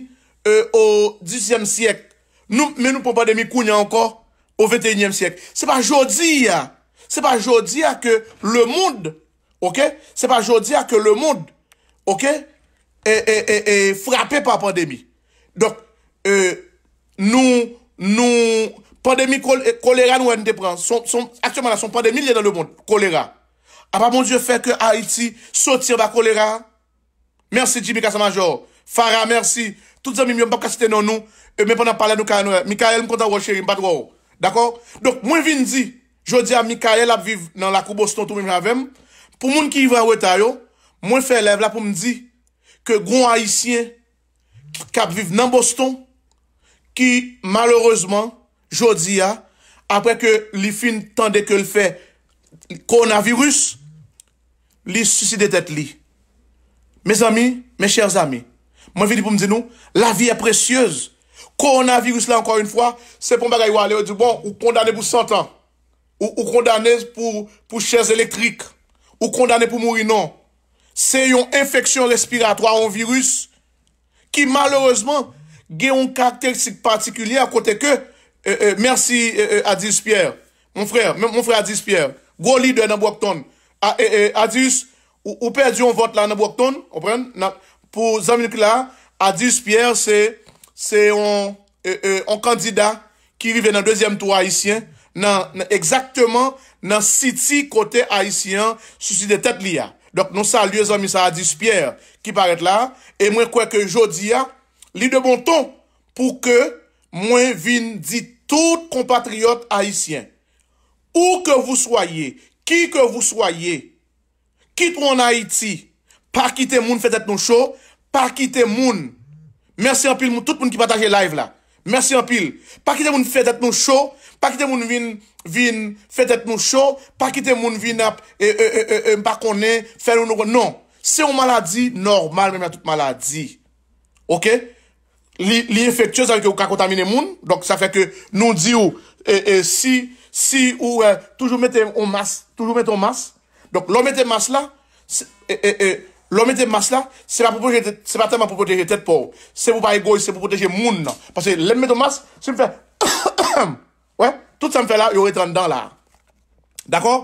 o dysyem siyek. Men nou pran pandemi kounya ankor. Ou 21e siyek. Se pa jodi ya. Se pa jodi ya ke le moun. Ok. Se pa jodi ya ke le moun. Ok. E frape pa pandemi. Dok. Nou. Nou. Pandemi kolera nou an de pran. Son pandemi lè dan le moun. Kolera. A pa moun diyo fè ke Haiti sotir ba kolera. Mersi Dji Mikasa Majo. Farah mersi. Tout zan mi myon bak kaste nan nou. E men panan pala nou kane nou. Mikael m konta wò cheri m pat wò wò. Dako, mwen vin di, jodi a Mikael ap viv nan la kou boston tou mwen javem, pou moun ki yi vwa weta yo, mwen fe lev la pou mwen di, ke goun haisyen kap viv nan boston, ki maloreseman, jodi a, apre ke li fin tande ke l fe, ki kona virus, li suside tet li. Me zami, me chers zami, mwen vin di pou mwen di nou, la vi e precyoze. koronavirus la ankon yon fwa, se pon bagay wale, ou kondane pou 100 an, ou kondane pou chèze elektrik, ou kondane pou mouri nan, se yon infeksyon respiratoi an virus, ki maloreseman, ge yon karakteristik partikulye, akote ke, euh, euh, mersi euh, Adis Pierre, moun frè, moun frè Adis Pierre, gwo li de nan Bokton, ah, Adis, ou perdi yon vot la nan Bokton, pou zanmik la, Adis Pierre se, se yon e, e, kandida ki vive nan dezyem tou haisyen, nan eksaktman nan siti kote haisyen sou si de tet li ya. Dok nou salye zanmi sa Adis Pierre ki paret la, e mwen kweke jodi ya, li de bon ton pou ke mwen vin di tout kompatriot haisyen. Ou ke vous soye, ki ke vous soye, kit moun Haiti, pa kite moun fetet nou show, pa kite moun Mersi apil moun, tout moun ki pataje live la. Mersi apil. Pa ki te moun fedet moun chou, pa ki te moun vin, vin, fedet moun chou, pa ki te moun vin ap, e, e, e, e, e, mpa konen, fèl ou nou konen, non. Se ou maladi, normal mè mè tout maladi. Ok? Li, li efektyoz anke ou ka kontamine moun, donk sa fè ke nou di ou, e, euh, e, euh, si, si ou, euh, e, toujou mette ou mas, toujou mette ou mas, donk lò mette mas la, e, e, e, lò mette mas la, se pa pou proteje tet pou. Se pou pa egoise, se pou proteje moun nan. Pase lèm mette mas, se mwen fè, wè, tout se mwen fè la, yon retran nan la. D'akor?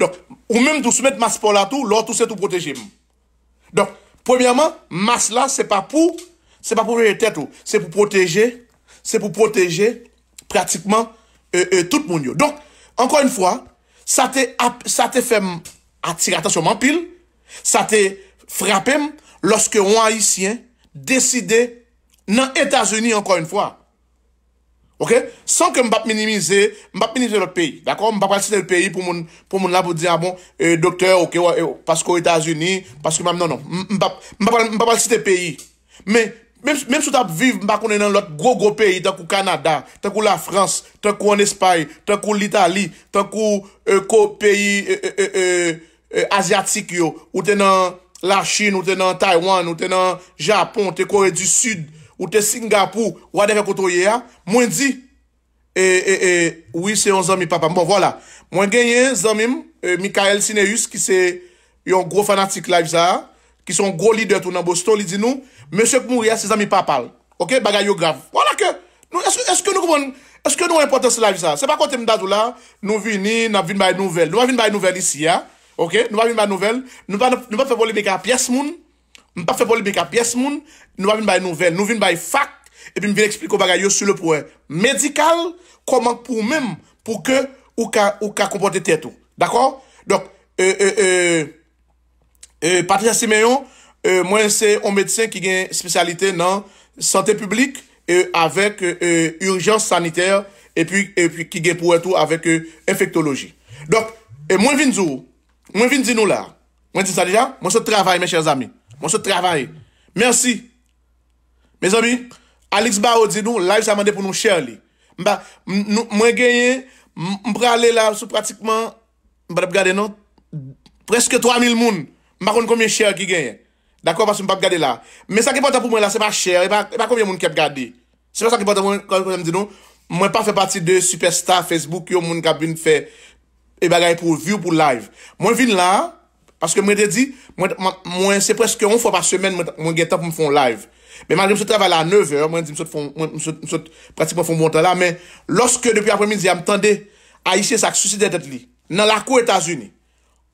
Dok, ou mèm tou soumèt mas pou la tou, lò tout se tou proteje moun. Dok, premièman, mas la, se pa pou, se pa pou proteje tet pou. Se pou proteje, se pou proteje, pratikman, tout moun yo. Dok, ankon yon fwa, sa te ap, sa te fèm, atik atasyonman pil, sa te, frapem, loske ou ayisyen, deside nan Etats-Unis anko yon fwa. Ok? San ke mbap minimize, mbap minimize lout peyi. Mbap al site l peyi pou moun la pou diya, ah bon, euh, doktor, ok, euh, pasko Etats-Unis, pasko non, non. mbap al site peyi. Men, menm sou tap viv, mbap konen nan lout go go peyi, tan kou Kanada, tan kou la Frans, tan kou Anespay, tan kou Litali, tan kou ko euh, peyi asyatik yo, ou ten nan... La chine, ou te nan Taiwan, ou te nan Japon, ou te Kore du Sud, ou te Singapou, ou ane rekotoye ya. Mwen di, e, e, e, oui, seyon zan mi papa. Bon, wala, mwen genye zan e, mim, Mikael Sineus, ki se yon gro fanatik live za, ki se yon gro lider tou nan bostou li di nou. Mwen se pou mou ya, se zan mi papa al. Ok, bagay yo grav. Wala ke, eske nou gomen, eske nou importan se live za? Se pa kote mdadou la, nou vini, nou vini baye nouvel. Nou vini baye nouvel isi ya. Ok, nou pa vin ba nouvel, nou pa fe boli beka pias moun, nou pa fe boli beka pias moun, nou pa vin ba nouvel, nou vin ba fakt, epi m vin eksplikou bagay yo sou le pouen medikal, komank pou mèm pou ke ou ka kompote tè tou. D'akor? D'akor? D'akor? E, euh, e, euh, e, euh, e, e, Patria Simeyon, mwen se on medisyen ki gen spesyalite nan sante publik, e, avek, e, urjans saniter, epi, epi, ki gen pouen tou avek, e, efektologi. D'akor? E, mwen vin zou, e, e, e, e, e, e, e, e, e, e, e, e, e, e, e, Mwen vin di nou la, mwen di sa dijan, mwen se travaye men chèr zami, mwen se travaye. Mersi, mwen zami, Alex Baro di nou, live sa mande pou nou chèr li. Mwen genye, mwen prale la sou pratikman, mwen bade bade nou, preske 3000 moun, mwen bakon konmye chèr ki genye. Dako, basi mwen pa bade la. Mwen sa ki pota pou mwen la, se pa chèr, e pa e konmye moun ki ap gade. Se pa sa ki pota pou mwen, konmye mwen di nou, mwen pa fè pati de super star Facebook yo moun kabine fè. E bagay pou view, pou live. Mwen vin la, paske mwen te di, mwen se preske on fwa pa semen, mwen gen tan pou mwen fon live. Men magre mwen se traval a 9h, mwen se pratik mwen fon bontan la, men loske depi apremi di, mwen tende a isye sak susi dete li. Nan la kou Etasuni.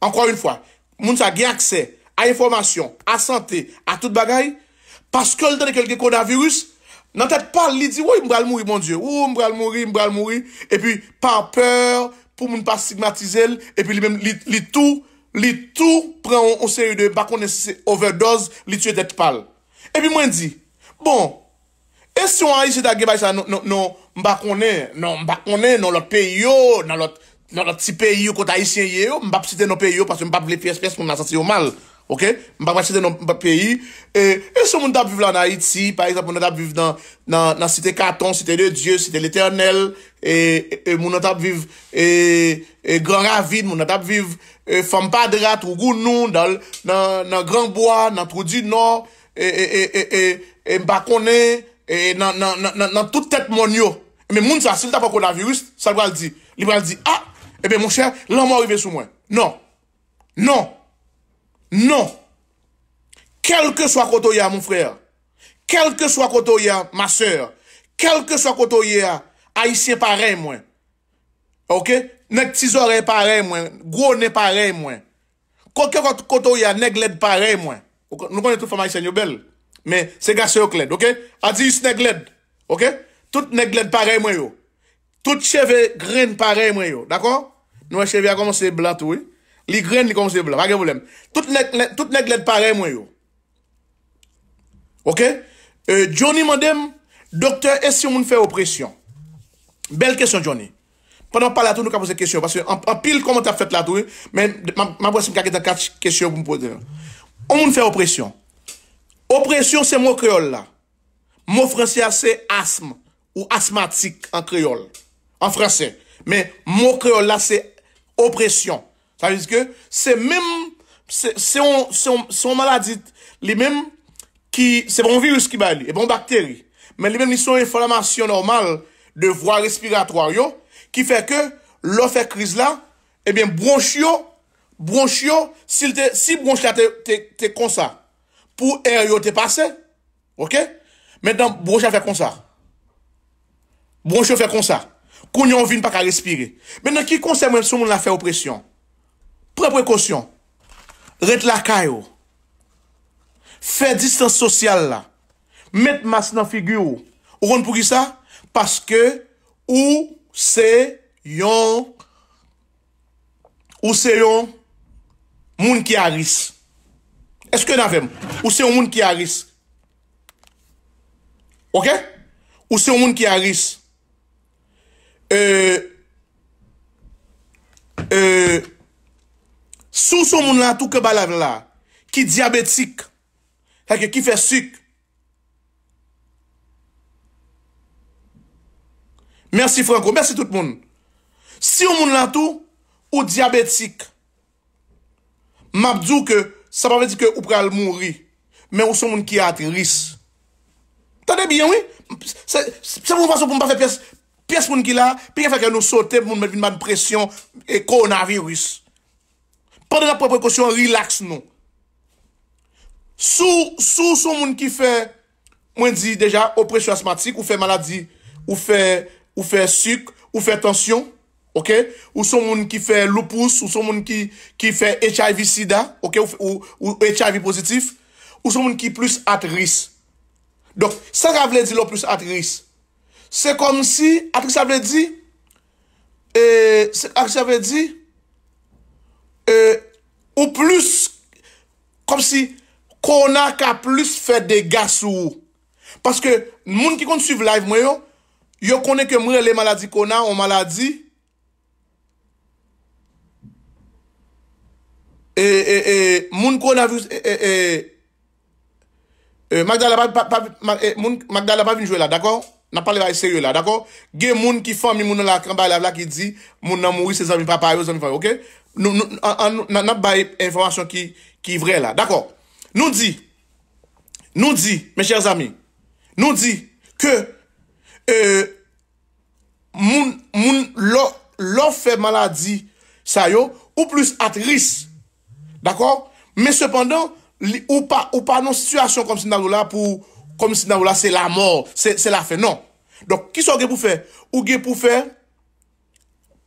Ankwa yon fwa, mwen sa gen aksè, a informasyon, a sante, a tout bagay, paske l tande ke lge kou da virus, nan tet par li di, woy mbral mouri, moun die, woy mbral mouri, mbral mouri, e pi par per, pou moun pa stigmatize el, epi li tou, li tou pren an seri de bakone overdose, li tue det pal. Epi mwen di, bon, e si yon ayesi ta geba yisa, non, non, non, mba kone, mba kone, nan lot pe yo, nan lot si pe yo kota ayesi enye yo, mba psite nan pe yo, pasi mba ble pi espes moun nan sati yo mal. Ok? Mba kwa chete nou mba peyi. E se moun tap viv la nan Haiti, par exemple, moun tap viv nan site Katon, site de Dieu, site de l'Eternel, e, e moun tap viv e, e Grand Ravid, moun tap viv e Fampa Drat, Trougounou, nan Granbois, nan Troudi Nord, e mba konen, e nan toutet monyo. E men moun sa, sil tap akou nan virus, sa l'bral di, l'bral di, ah, e men moun chè, l'an mwa ouive sou mwen. Non. Non. Non. Non, kelke swa koto ya moun freya, kelke swa koto ya ma seur, kelke swa koto ya aisyen parey mwen, ok? Nek tizorey parey mwen, gwo ne parey mwen, kokekot koto ya negled parey mwen, nou konye tout fama aisyen yo bel, men se gase yo kled, ok? Adi yis negled, ok? Tout negled parey mwen yo, tout cheve green parey mwen yo, dako? Nou e cheve a komanse blan touye. Li gren li kon se vlem. Mwage vlem. Tout nek let pare mwen yo. Ok? E, Johnny mandem. Dokter, es se moun fè opresyon? Bel kesyon, Johnny. Pendan pala tou, nou ka pose kesyon. Pasè, an pil komon ta fèt la tou. Men, mwen vwese mkak etan katch kesyon pou mw pose. Moun fè opresyon. Opresyon, se moun kreol la. Moun fransè a se asm. Ou asmatik an kreol. An fransè. Men, moun kreol la se opresyon. Sajiske, se mèm, se yon maladit, li mèm ki, se bon virus ki bali, e bon bakteri, men li mèm nisou informasyon normal de vwa respiratoryo, ki fè ke, lò fè kriz la, e bèm bronch yo, eh bronch yo, si bronch yo te konsa, pou er yo te pase, ok? Mèndan, bronch yo fè konsa. Bronch yo fè konsa. Koun yon vin pa ka respiré. Mèndan ki konsa mèm sou moun la fè opresyon? Pre prekosyon. Ret lakay ou. Fè distans sosyal la. Met mas nan figy ou. Ou kon pou ki sa? Paske ou se yon ou se yon moun ki aris. Eske na vem? Ou se yon moun ki aris? Ok? Ou se yon moun ki aris? Eee euh, euh, Sou sou moun lantou ke balav la, ki diabetik, heke ki fe syk. Mersi Franco, mersi tout moun. Si ou moun lantou ou diabetik, mabdou ke sa pa ve di ke ou pre al moun ri, men ou sou moun ki ati ris. Tade bien, oui? Sa pou moun pasou pou mou pa fe piyes moun ki la, peye fa ke nou sote, moun met vin man presyon, e koronaviris. pa de la pe prekosyon, relax nou. Sou, sou son moun ki fè, mwen di deja, opresyon astmatik, ou fè maladi, ou fè, ou fè suk, ou fè tansyon, ou son moun ki fè lupus, ou son moun ki fè HIV sida, ou HIV pozitif, ou son moun ki plus atris. Donk, sa ka vle di lò plus atris. Se kon si, atris avle di, e, eh, se akse avle di, E, ou plus Kom si Kona ka plus fe de gas ou Paske moun ki kon suive live mwen yo Yo kone ke mre le maladi kona Ou maladi e, e, Moun kona vi Magda la pa vin jwe la Dako Ge moun ki fomi moun la kambay la vla ki di Moun nan moui sezami papayou sezami fomi Ok nan baye informasyon ki vre la. D'akor. Nou di, nou di, men chers amin, nou di, ke, e, moun, moun, lò, lò fè maladi, sa yo, ou plus atris. D'akor. Men sepandan, ou pa, ou pa nan situasyon kom sin nan wou la pou, kom sin nan wou la, se la mor, se la fè. Non. Donk, ki so gè pou fè? Ou gè pou fè,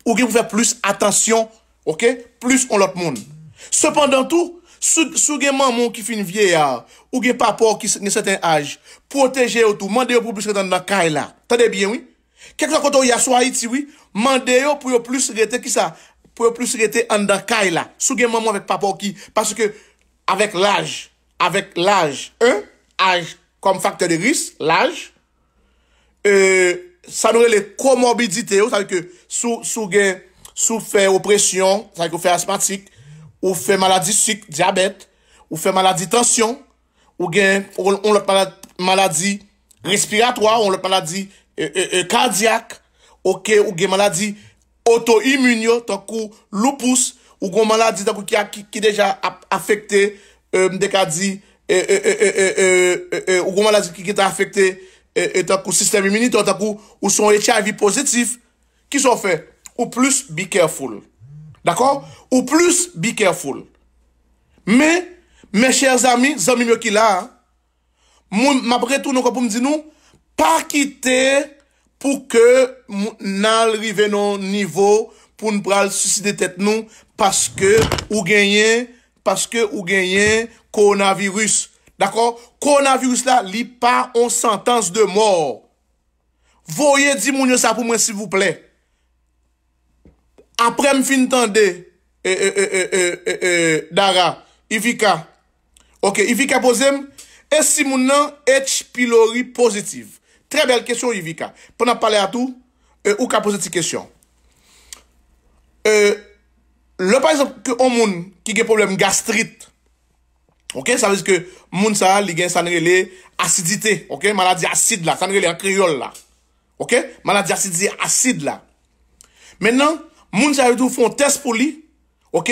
ou gè pou fè plus atasyon, Ok, plus on lot moun. Sependantou, sou gen mamon ki fin vie ya, ou gen papo ki gen seten aj, proteje yo tou, mande yo pou plus rete an da kay la. Tande bien, oui? Kek sa koto ya swa iti, oui? Mande yo pou yo plus rete, kisa? Pou yo plus rete an da kay la. Sou gen mamon vek papo ki, paske avek laj, avek laj, aj, kom faktor de ris, laj, sanou le komorbidite yo, savi ke sou gen mamon, Sou fè opresyon, sa yon fè asmatik, ou fè maladi syk, diabet, ou fè maladi tansyon, ou gen maladi respiratoi, ou maladi kardyak, ou gen maladi auto-immunyo, takou lupus, ou gen maladi takou ki deja afekte, mdekadi, ou gen maladi ki deja afekte takou sistem immunito, takou ou son HIV pozitif, ki sou fè? Ou plus, be careful. D'akor? Ou plus, be careful. Me, me chèr zami, zami myo ki la, mou, mabre tou nou ka pou mdi nou, pa kite pou ke nan rive nou nivou pou nou pral susi de tèt nou paske ou genyen paske ou genyen koronavirus. D'akor? Koronavirus la, li pa on santans de mor. Voye di moun yo sa pou mwen sivou plek. aprem fin tan de, e, e, e, e, e, e, e, dara, ifika, ok, ifika pozem, esi moun nan, etch pilori pozitiv. Tre bel kesyon ifika. Pwena pale atou, e, ou ka pozeti kesyon. E, le paizop ke omoun, ki ge problem gastrit, ok, sa vez ke, moun sa, li gen sanre le, asidite, ok, maladi asid la, sanre le, an kriol la, ok, maladi asidize asid la. Menan, moun sa yotou foun test pou li, ok,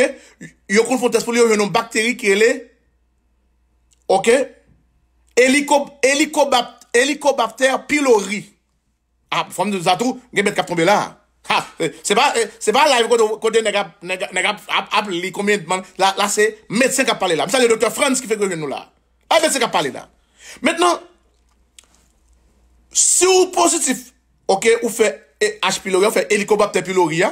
yon kon foun test pou li, yon yon bakteri ki ele, ok, helikobapter pilori, ap, ah, foun moun zato, gen met kap trombe la, ha, eh, se ba, eh, se ba live kote negap, negap, ap li, konmye dman, la se, medsen kap pale la, msa li doktor frans ki fe gwen nou la, a medsen kap pale la, metnen, sou positif, ok, ou fe, eh, h pilori, ou fe helikobapter pilori ya,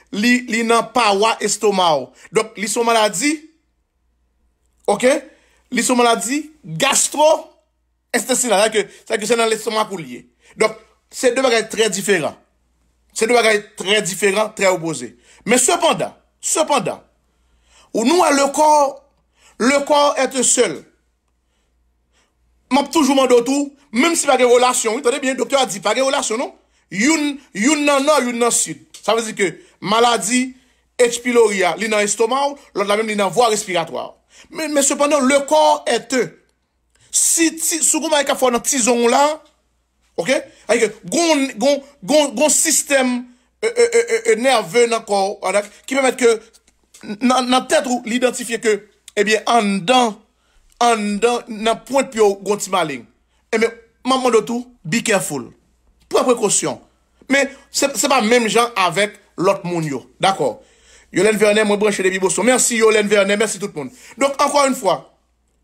li nan pa wak estoma ou. Dok, li son maladi, ok, li son maladi, gastro, estesina, zake se nan l'estoma kou liye. Dok, se deva gaye tre diferan. Se deva gaye tre diferan, tre oboze. Men sepanda, sepanda, ou nou an le kor, le kor ete sel, map toujou mandotou, mèm si pa ge volasyon, itade bien, doktor a di, pa ge volasyon nou, youn nan nan, youn nan syid. Sa vezi ke, Maladi etchpiloria li nan estomaw, la mèm li nan voa respiratoar. Mèm sepandèl, le kor etè. Si soukou mèm e ay ka fò nan ti zon la, ok, ayke, goun, goun, goun, goun, goun sistem e, e, e, e, e, nerve nan kor, anak, ki pèmèt kè, nan tètrou li identifiè kè, e bè, an dan, an dan, nan pwènt pyo goun ti malin. E eh mè, mèm mèm do tou, be careful. Pwè prekosyon. Mèm, sepèm, sepèm mèm jan avèk, Lot moun yo. D'akor. Yolen Verenem, mwen breche de biboson. Mersi Yolen Verenem, mersi tout moun. Donk anko an un fwa.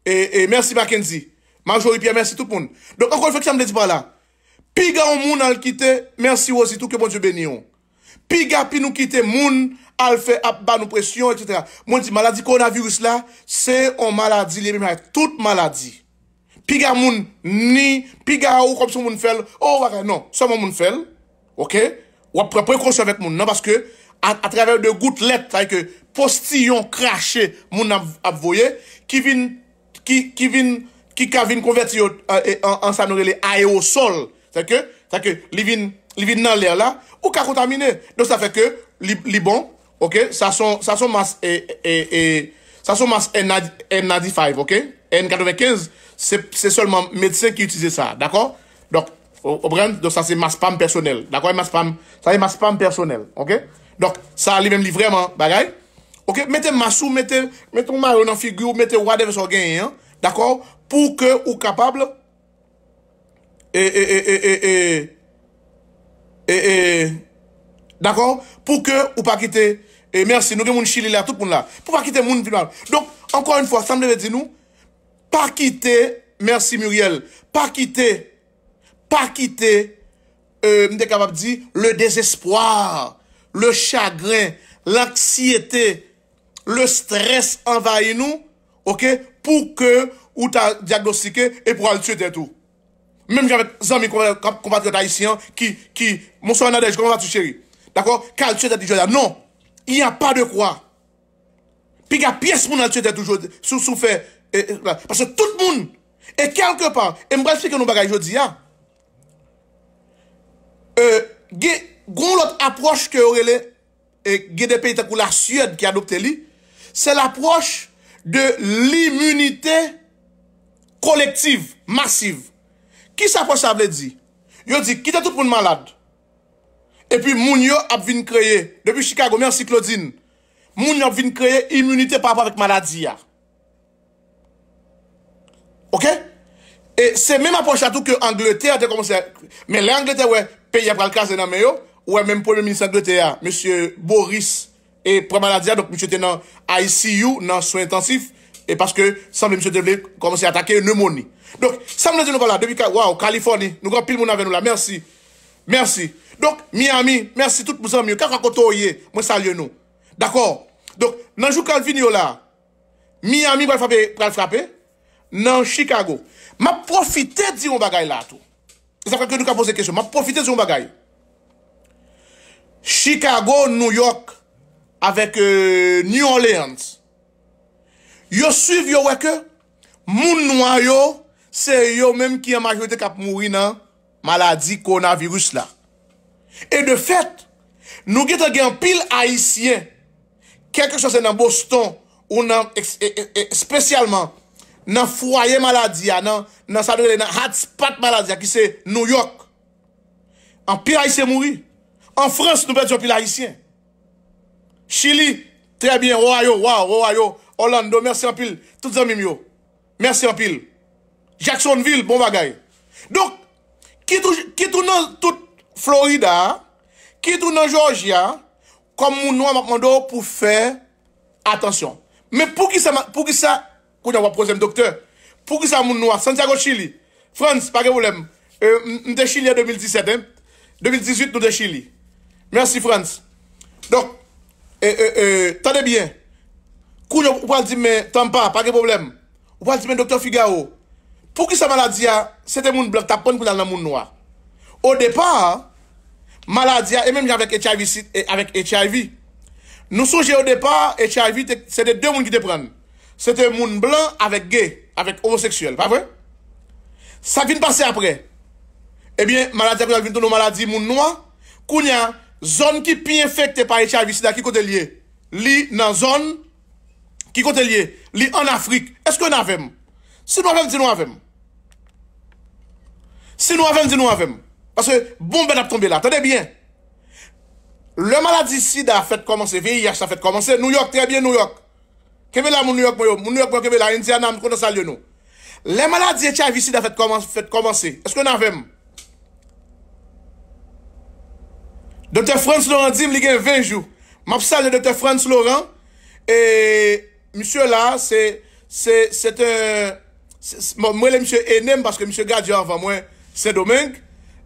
E, e, mersi Mackenzie. Marjorie Pierre, mersi tout moun. Donk anko an fwa ki sa mde di par la. Piga ou moun al kite, mersi wazitou ke moun jobe ni yon. Piga pi nou kite moun, al fe ap ba nou presyon, etc. Moun di, maladi koronavirus la, se on maladi li, e mwen a tout maladi. Piga moun ni, piga ou kom son moun fel, ou wakay, non, son moun fel, ok? Ok? Wap prekonsyon vek moun nan, baske, a traver de gout let, sa yke, postillon krashe, moun ap voye, ki vin, ki, ki vin, ki ka vin konverti yo, e, an sanorele, ae yo sol, sa yke, sa yke, li vin, li vin nan lè la, ou ka kontamine, don sa feke, li bon, ok, sa son, sa son mas, e, e, e, sa son mas N95, ok, N95, se, se solman medse ki yotize sa, dakon, dok, Donc ça c'est ma spam personnelle. D'accord Ma spam, ça c'est ma spam personnelle. OK Donc ça lui même vraiment bagaille. OK, mettez ma sous, mettez mettons ma dans figure, mettez whatever en gain, hein? D'accord Pour que vous capable et et et et et et, D'accord Pour que vous pas quittez et merci, nous avons chili là, tout le monde là. Pour pas quitter le monde Donc, encore une fois, ça me dire nous, pas quitter, merci Muriel, pas quitter Pa kite, mde kabab di, le desespoir, le chagrin, l'ansiyete, le stres envaye nou, pou ke ou ta diagnostike e pou al tuete etou. Mem javet zami kompate ta isyan ki, monsor anadej, kompate cheri, ka al tuete etou, non, y a pa de kwa. Pi ka pi es moun al tuete etou, sou soufe, pasè tout moun, e kelke pa, e mbra explike nou bagay, jodi ya, E, goun lot aproche ke yorele Gede peyite kou la syed ki adopte li Se l'aproche De l'immunite Kolektiv Masiv Ki sa aproche avle di Yo di ki te tout moun malad E pi moun yo apvin kreye Depi Chicago, moun yo apvin kreye Immunite par par ek maladi ya Ok Ok Et c'est même approche à tout que Angleterre a commencé à... Mais l'Angleterre, ouais, paye après le casse et n'en met yo. Ouais, même pour le ministre Angleterre, monsieur Boris est pré-maladière. Donc, monsieur était dans ICU, dans soins intensifs. Et parce que, semble, monsieur devait commencer à attaquer une pneumonie. Donc, semble, nous voilà, depuis California, nous avons pile mon avenu là. Merci. Merci. Donc, Miami, merci tout le monde. Kako akoto oye, moi saluye nou. D'accord. Donc, nanjou kalvini yo la, Miami va frappe, va frappe. nan Chicago. Ma profite di yon bagay la to. Zapke e yon nou ka pose kesyon. Ma profite di yon bagay. Chicago, New York, avek euh, New Orleans. Yo suiv yo weke, moun nou a yo, se yo menm ki yon majorite kap mouri nan maladi, konavirus la. E de fet, nou gete gen pil haisyen, kekèk chose nan Boston, ou nan, e, e, spesyalman, nan froyen maladya, nan sadrele, nan hot spot maladya ki se New York. An piray se mouri. An Frans nou pet jopil ayisyen. Chili, trebyen, Ohio, wow, Ohio, Orlando, mersi an pil, tout zan mi myo. Mersi an pil. Jacksonville, bon bagay. Dok, ki tou nan tout Florida, ki tou nan Georgia, kon moun nou an makmando pou fe atensyon. Men pou ki sa... Pou ki sa moun noua, Santiago, Chile France, pake bolem euh, M de Chile yon 2017 2018 nou de Chile Merci France Donk, e, euh, e, euh, e, tade bien Kou yon ou pal di men Tampar, pake bolem Ou pal di men Dr. Figao Pou ki sa maladia, se te moun blok tapon kou nan moun noua Ou depa Maladia, e menm jen avèk HIV Avèk HIV Nou souje ou depa, HIV Se de 2 moun ki te prenne Sete moun blan avèk gay, avèk homoseksuel, pa vè? Sa vin pase apre? Ebyen, eh maladi akou yon vin ton nou maladi moun noua, kounya, zon ki pin efekte pa e chavisi da ki kote liye, li nan zon ki kote liye, li an Afrik, eske yon avèm? Se nou avèm, di nou avèm? Se nou avèm, di nou avèm? Pase, bombe nap tombe la, tade byen? Le maladi si da afèt komanse, vey yas afèt komanse, Nouyok, trebyen Nouyok, Kevela moun New York mwen yo, moun New York mwen kevela, Indiana mwen konon sa lyon nou. Le maladi etche avisi da fèt komanse, fèt komanse, eskwen avèm? Dr. Franz Laurent, dim li gen 20 jou. Mapsal de Dr. Franz Laurent, ee, msye la, se, se, se te, mwen le msye enem, paske msye gadyan vwa mwen, se domenk,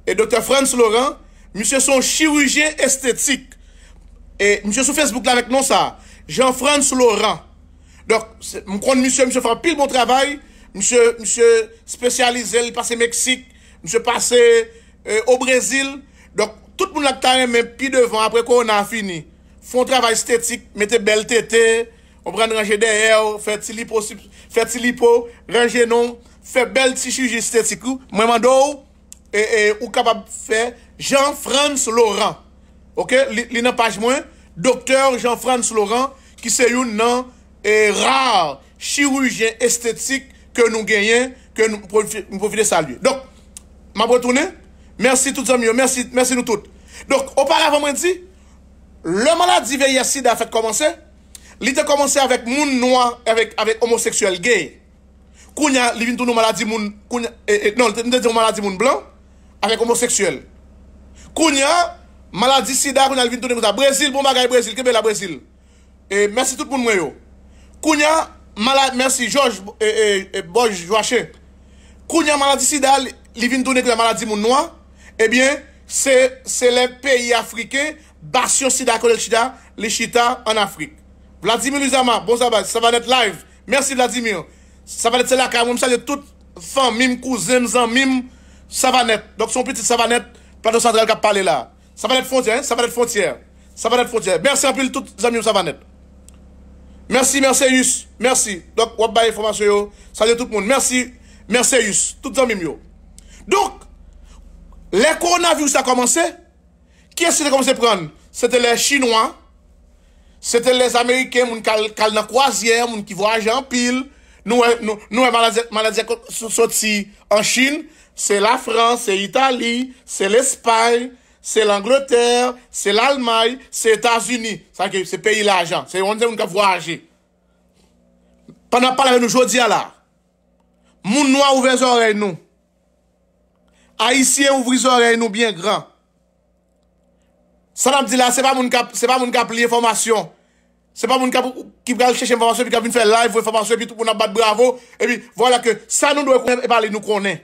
e Dr. Franz Laurent, msye son chirujen estetik, e msye sou Facebook la vek non sa, Jean-Franz Laurent, Mwen kon mwen se mwen se fa pil bon travay Mwen se spesyalize Mwen se pase Meksik Mwen se pase o Brezil Tout mwen lak tayen men pi devan Apre kon an fini Fon travay estetik, mette bel tete O pren ranger deyè ou Fè tilipo, ranger non Fè bel tichu jestetik ou Mwen mandou Ou kapab fè Jean-Franç Laurent Ok, li nan page mwen Dokter Jean-Franç Laurent Ki se yon nan e rar chirujen estetik ke nou genyen, ke nou poufide salye. Donk, mabotounen, mersi tout zanmio, mersi nou tout. Donk, oparav an mwen di, le maladi vey yasi da fèk komanse, li te komanse avèk moun noy, avèk homoseksuel, gay. Kounya li vintoun nou maladi moun, nou te dite moun maladi moun blan, avèk homoseksuel. Kounya, maladi si da, kounya li vintoun nou mwen da. Bresil, mou magay Bresil, kebel la Bresil. E mersi tout moun mwen yo. Kounia malade, mersi, George et eh, eh, eh, Boj Joachet. Kounia malade sida li vin donye kwenye malade moun noua. Ebyen, se le peyi Afrike, basyo sida kwenye lichida, lichita an Afrike. Vladimir Luzama, bon sabay, savanet live. Mersi Vladimir. Savanet selaka, mwem sa le tout fan, mim kouzen, zan mim, savanet. Dok son petit savanet, plato sandrel ka pale la. Savanet fontyen, savanet fontyen. Savanet fontyen. Mersi anpil tout zanmim savanet. Merci, Yus, Merci. Donc, on va information. Salut tout le monde. Merci, Merci Yus. Tout le monde. Donc, les coronavirus a commencé. Qui est-ce qui a commencé à prendre C'était les Chinois. C'était les Américains qui ont en croisière, qui voyagent en pile. Nous, nous, nous, maladie sont en Chine. C'est la France, c'est l'Italie, c'est l'Espagne, Se l'Angleterre, se l'Allemagne, se Etats-Unis. Sa ki se peyi la jan. Se yon se moun ka pou aje. Pan ap pale ajen nou jodi a la. Moun nou a ouve zore ajen nou. Aisyen ouve zore ajen nou byen gran. Sa nam di la, se pa moun ka pou liye formasyon. Se pa moun ka pou ki pral chèche informasyon, pi ka voun fè live, voun informasyon, pi tout pou nan bat bravo. E pi, voilà ke, sa nou dwe konen e pale nou konen.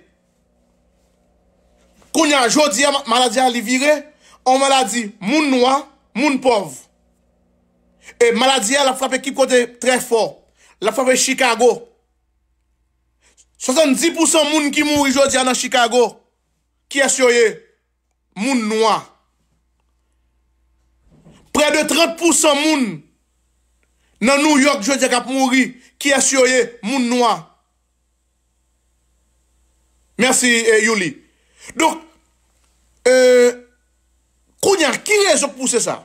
Prounyan, jodi ya maladyan li vire, an malady moun noua, moun pov. E maladyan la frape ki kote tre for, la frape Chicago. 70% moun ki mouri jodi ya nan Chicago, ki asyoye moun noua. Pre de 30% moun nan New York jodi ya kap mouri, ki asyoye moun noua. Mersi, eh, Yuli. Dok, E, Kounyar, ki rezon pou se sa?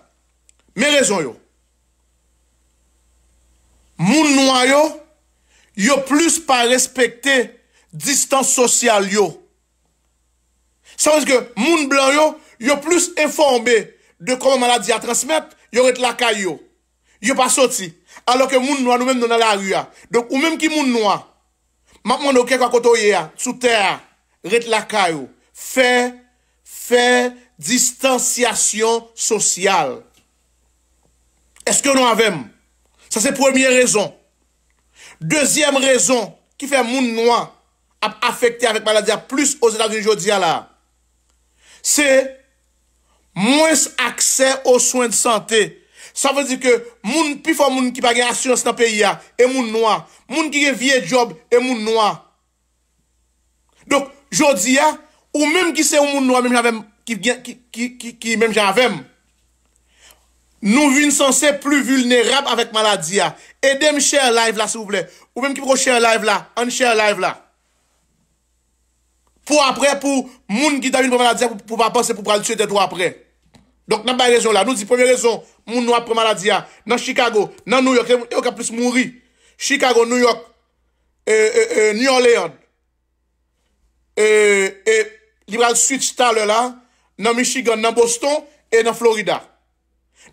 Me rezon yo. Moun noua yo, yo plus pa respekte distans sosyal yo. San wèzke, moun blan yo, yo plus enfombe de koman maladi a transmep, yo ret laka yo. Yo pa soti. Alo ke moun noua nou mèm donan la rüya. Donk ou mèm ki moun noua, mapman nou kek akoto ye ya, tsou teya, ret laka yo. Fè moun. distansyasyon sosyal. Eske nou avèm? Sa se premiè rezon. Dezyèm rezon ki fè moun nouan ap afekte avèk maladya plus os etat douni jodi ya la. Se mounes aksè ou soyn de santè. Sa vè di ke moun pifon moun ki pa gen asyans nan peyi ya, e moun nouan. Moun ki gen vie job, e moun nouan. Donk jodi ya, Ou mèm ki se ou moun nou a mèm jan vèm, ki mèm jan vèm, nou vin sensè plu vulnerab avèk maladia. E dem share live la, se ou blè. Ou mèm ki pro share live la, an share live la. Po apre pou moun ki da vin pou maladia pou pa pase pou pralitse te tou apre. Donk nan bay rezon la. Nou di pòmè rezon moun nou apre maladia nan Chicago, nan New York, e ou ka plis moun ri. Chicago, New York, e, e, e New Orleans, e Newport, liberal suit stale la, nan Michigan, nan Boston, e nan Florida.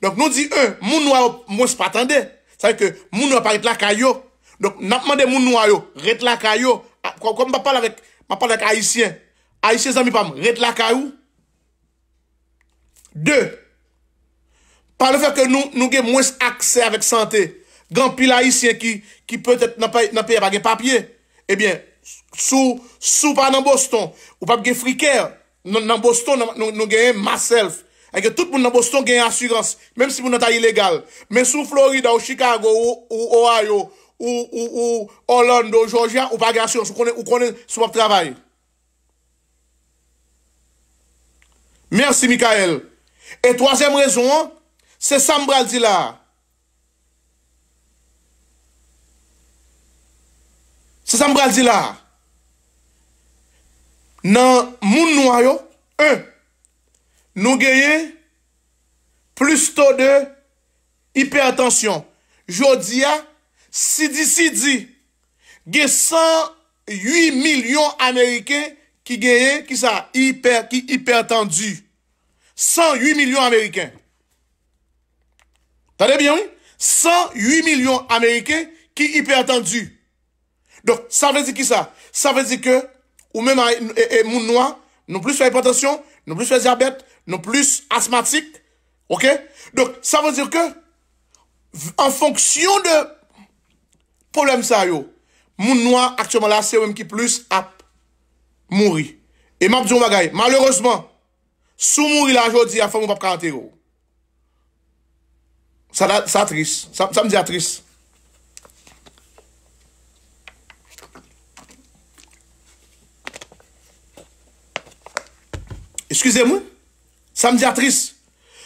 Donk nou di, un, moun nou a yo mwes patande, sade ke, moun nou a parit lakay yo, donk nap mande moun nou a yo, ret lakay yo, kwa m pa pala vek, ma pala vek Haitien, Haitien zami pam, ret lakay yo. De, pala feke nou gen mwes akse avek sante, gran pil Haitien ki, ki peut et nap paye bagye papye, e bien, Sou pa nan Boston, ou pa pge frikèr, nan Boston nou genye maself. Eke tout moun nan Boston genye asurans, menm si moun anta ilegal. Men sou Florida ou Chicago ou Ohio ou Orlando ou Georgia, ou pa genye asurans, ou konen sou wap travay. Mersi Mikael. E toazèm rezon, se Sambral di la. Se Sambral di la. nan moun nou ayon, un, nou geye plus to de hipertensyon. Jodi ya, si di si di, ge 108 milyon Amerike ki geye, ki sa, ki hipertendu. 108 milyon Amerike. Tade bien, mi? 108 milyon Amerike ki hipertendu. Dok, sa vezi ki sa? Sa vezi ke, Ou men ah, moun noua, nou plis fè hipotensyon, nou plis fè diabet, nou plis asmatik. Ok? Donk, sa vòzir ke, an fonksyon de polem sa yo, moun noua aktyonman la se wèm ki plis ap mouri. E map diyon bagay, malèrosman, sou mouri la jò di a fè moun pap kante yo. Sa atris, sa m di atris. Eskize mwen, sa m di atris.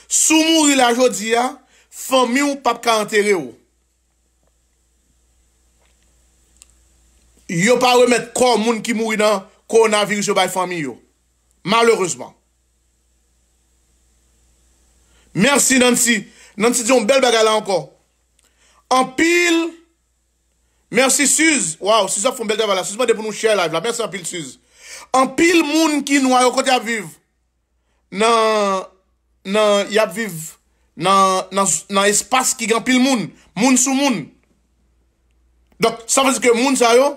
Sou mouri la jodi ya, fami ou pap ka anteri ou. Yo pa we met kwa moun ki mouri nan, kwa ou nan viru se bayi fami yo. Malereusement. Mersi nan ti, nan ti di yon bel bagala anko. An pil, mersi suz, waw, suz ap foun bel devala, suzman de pou nou share live la, mersi an pil suz. An pil moun ki nou a yo kote ap vivu. nan y ap viv nan espas ki gen pil moun, moun sou moun. Dok, sa fèzi ke moun sa yo,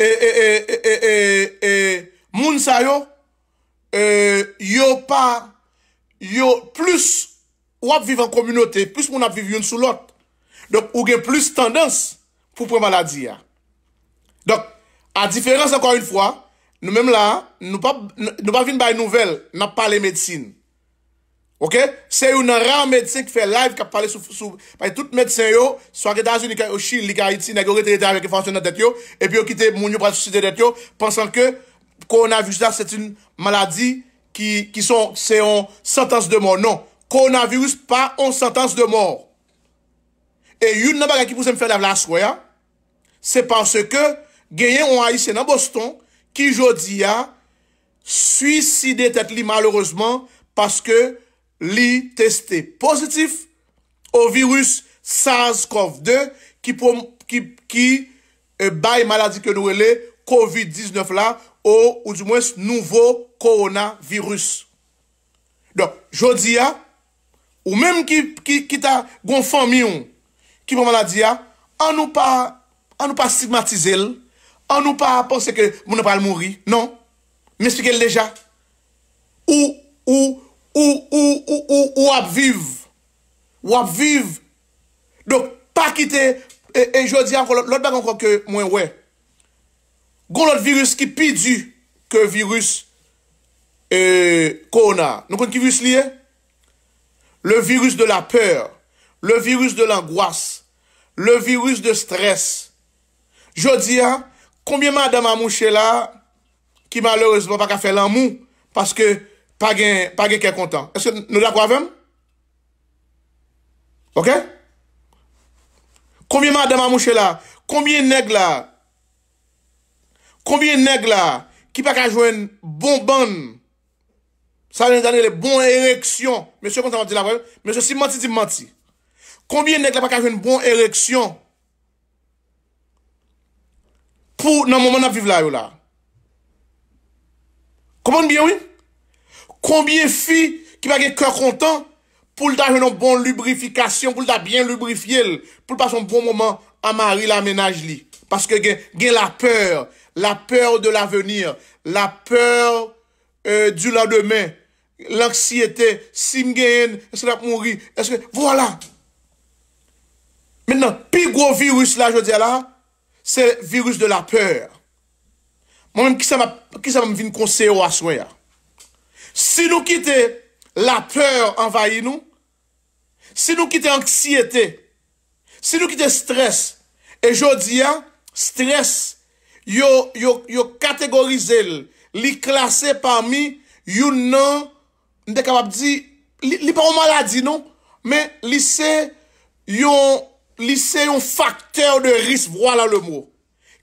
e, e, e, moun sa yo, yo pa, yo plus wap viv an kominote, plus moun ap viv yon sou lot, dok ou gen plus tendens pou pren baladi ya. Dok, a diferans ankon yon fwa, Nou mèm la, nou pa vin baye nouvel, nan pale medsine. Ok? Se yon nan ran medsine ki fe live, ki pale sou, baye tout medsine yo, swa ke dajou li ka oshi, li ka iti, nagyo re terita veke fwansyon nan det yo, epi yo kite moun yo pral sosi de det yo, pensan ke koronavirus la, set yon maladi, ki son, se yon sentans de mor. Non, koronavirus pa, se yon sentans de mor. E yon nan baga ki pou se mfe la vlas we ya, se panse ke, genyen ou a yise nan boston, ki jodi ya, suicide tet li malereusement, paske li teste pozitif, euh, ou virus SARS-CoV-2, ki bay maladi ke nou ele, COVID-19 la, ou ou di mwes nouvo koronavirus. Don, jodi ya, ou menm ki ta gonfamiyon, ki pou maladi ya, an nou pa stigmatize l, An nou pa pense ke moun apal mouri? Non. M'esplike l deja. Ou, ou, ou, ou, ou, ou, ou apviv. Ou apviv. Donk, pa kite, e, e jodi an kon lot bak an kon ke mwen we. Gon lot virus ki pi du ke virus e kona. Nou kon ki vi slie? Le virus de la peur. Le virus de l angoas. Le virus de stres. Jodi an, Konbyen madama mou chela ki malorese pa pa ka fè lan mou paske pa gen ke kontan? Eske nou la kwa vem? Ok? Konbyen madama mou chela, konbyen neg la, konbyen neg la ki pa ka jwen bon bon, sa lè nè danè lè bon ereksyon, mè sè kontan mou di la vè, mè sè si mati di mati. Konbyen neg la pa ka jwen bon ereksyon, pou nan mouman ap viv la yo la. Komon biyon, oui? Koumbye fi, ki pa gen kèr kontan, pou lta gen nou bon lubrifikasyon, pou lta bien lubrifiyel, pou lpa son bon mouman, amari la menaj li. Paske gen la pèr, la pèr de la venir, la pèr du la demè, l'ansiyete, sim gen, eske la pou mouri, eske, voilà. Men nan, pi gwo virus la, je diya la, la, Se virus de la peur. Mwen mwen ki sa mwen vin konseyo aswen ya. Si nou ki te la peur anvaye nou. Si nou ki te anksiyete. Si nou ki te stres. E jodi ya, stres yo kategorize l. Li klasen parmi yon nan dekabab di. Li pa ou maladi nou. Men li se non? yon. Lise yon fakteur de ris vwa la le mou.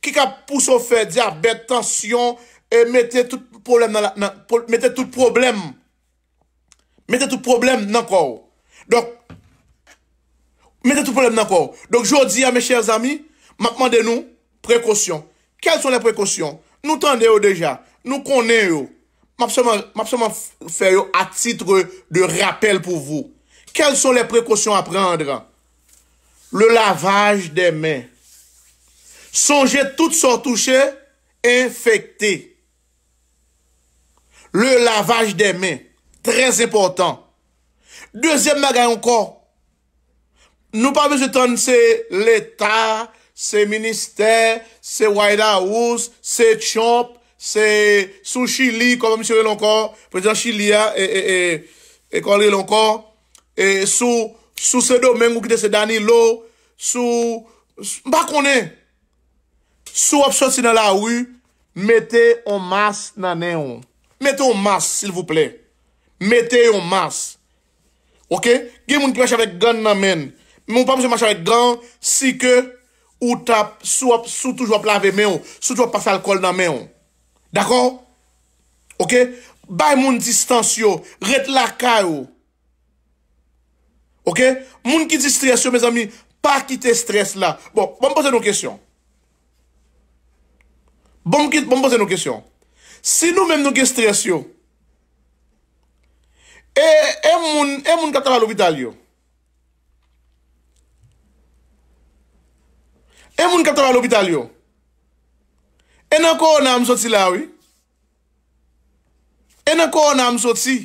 Kika pou so fè di a bè tansyon e mette tout problem nan kwa ou. Donk, mette tout problem nan kwa ou. Donk, jodi a me chèr zami, makman de nou, prekosyon. Kèl son le prekosyon? Nou tande yo deja, nou konen yo. Mapsoman fè yo a titre de rapel pou vou. Kèl son le prekosyon a prendre? Maksoman. Le lavaj de men. Sonje tout son touche, enfekte. Le lavaj de men. Trez epotant. Dezem magay ankon. Nou pa mè se ton se l'Etat, se Ministè, se White House, se Chomp, se sou Chili, kon pa mè se l'enkon, prezident Chilia, e kon lè l'enkon, e sou... Sou se do men wou kite se dani lo, sou, mba konen. Sou wap sot si nan la wou, mette yon mas nan men yon. Mette yon mas, s'il vous plè. Mette yon mas. Ok? Gen moun kwenche avèk gan nan men. Moun pa mwenche mwenche avèk gan, si ke, ou tap, sou wap, sou touj wap lave men yon. Sou touj wap pafe alkol nan men yon. Dako? Ok? Bay moun distans yo, ret laka yo. Ok? Moun ki di stres yo, me zami, pa kite stres la. Bon, bon pose nou kesyon. Bon, bon pose nou kesyon. Si nou men nou ki stres e, e e yo, e moun katava lopital yo? E moun katava lopital yo? E nan kou nan msoti la we? E nan kou nan msoti?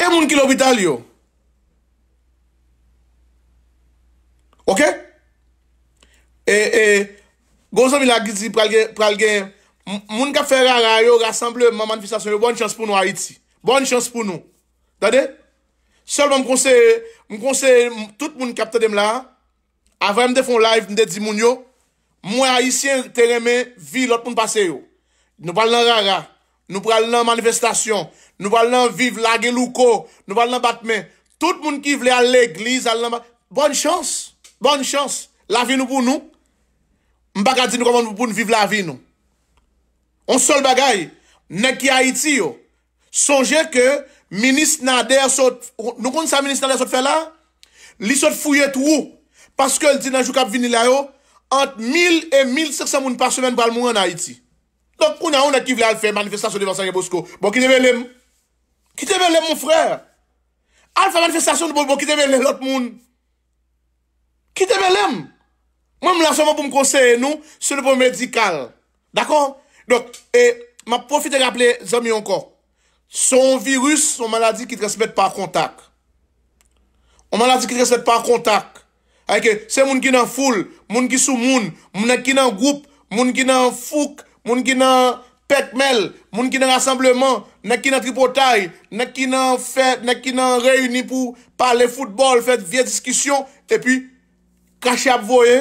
E moun ki lopital yo? Ok? E, e, goso mi lakid zi pral gen, moun kap fe rara yo, rassemble manifestasyon yo, bon chans pou nou Haiti. Bon chans pou nou. Dade? Sol moun konse, moun konse, tout moun kap te dem la, avan mde fon live, mde di moun yo, moun Haitien tereme, vi lot moun pase yo. Nou bal nan rara, nou pral nan manifestasyon, nou pral nan manifestasyon, Nou val nan viv lage louko, nou val nan batmen. Tout moun ki vle al l'eglise, al nan batmen. Bon chans, bon chans. La vi nou pou nou. M baga di nou kon moun pou nou viv la vi nou. On sol bagay, ne ki Haiti yo. Sonje ke, minis nade a sot, nou kon sa minis nade a sot fela, li sot fuyet wou, paske l di nan jou kap vini la yo, ant mil e mil seksan moun par semen val moun an Haiti. Donk kou na ou ne ki vle al fwe manifestasyon devan sangye posko. Bon ki debe lem, Kitebelem, moun frèr. Alfa Manifestasyon, moun bon, kitebelem, lout moun. Kitebelem. Mwen m'lasan mwen pou m'konseye nou, se lè pou mèdikal. D'akon? Dok, e, m'apofite rap lè, zami ankon. Son virus, son maladi, ki t'raspèt pa kontak. On maladi ki t'raspèt pa kontak. Ake, se moun ki nan foul, moun ki sou moun, moun ki nan goup, moun ki nan fouk, moun ki nan petmel, moun ki nan rassembleman, Nè ki nan tripotay, nè ki nan reyuni pou pale futbol, fet vie diskisyon, epi kache ap voye,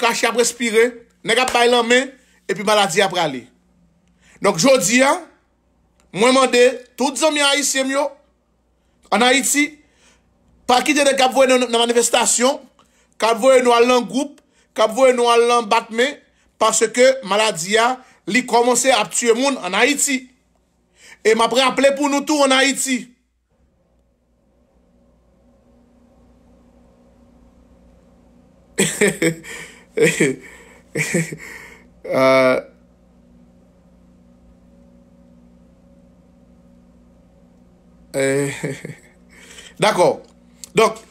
kache ap respire, nè kap pay lan men, epi maladi ap prale. Nèk jodi an, mwen mande, tout zon mi a isyem yo, an a iti, pakite de kap voye nan manifestasyon, kap voye nou al lan goup, kap voye nou al lan batme, parce ke maladi a li komanse ap tue moun an a iti. E m apre aple pou nou tou w nan Haiti. E... E... D'akor. Dok,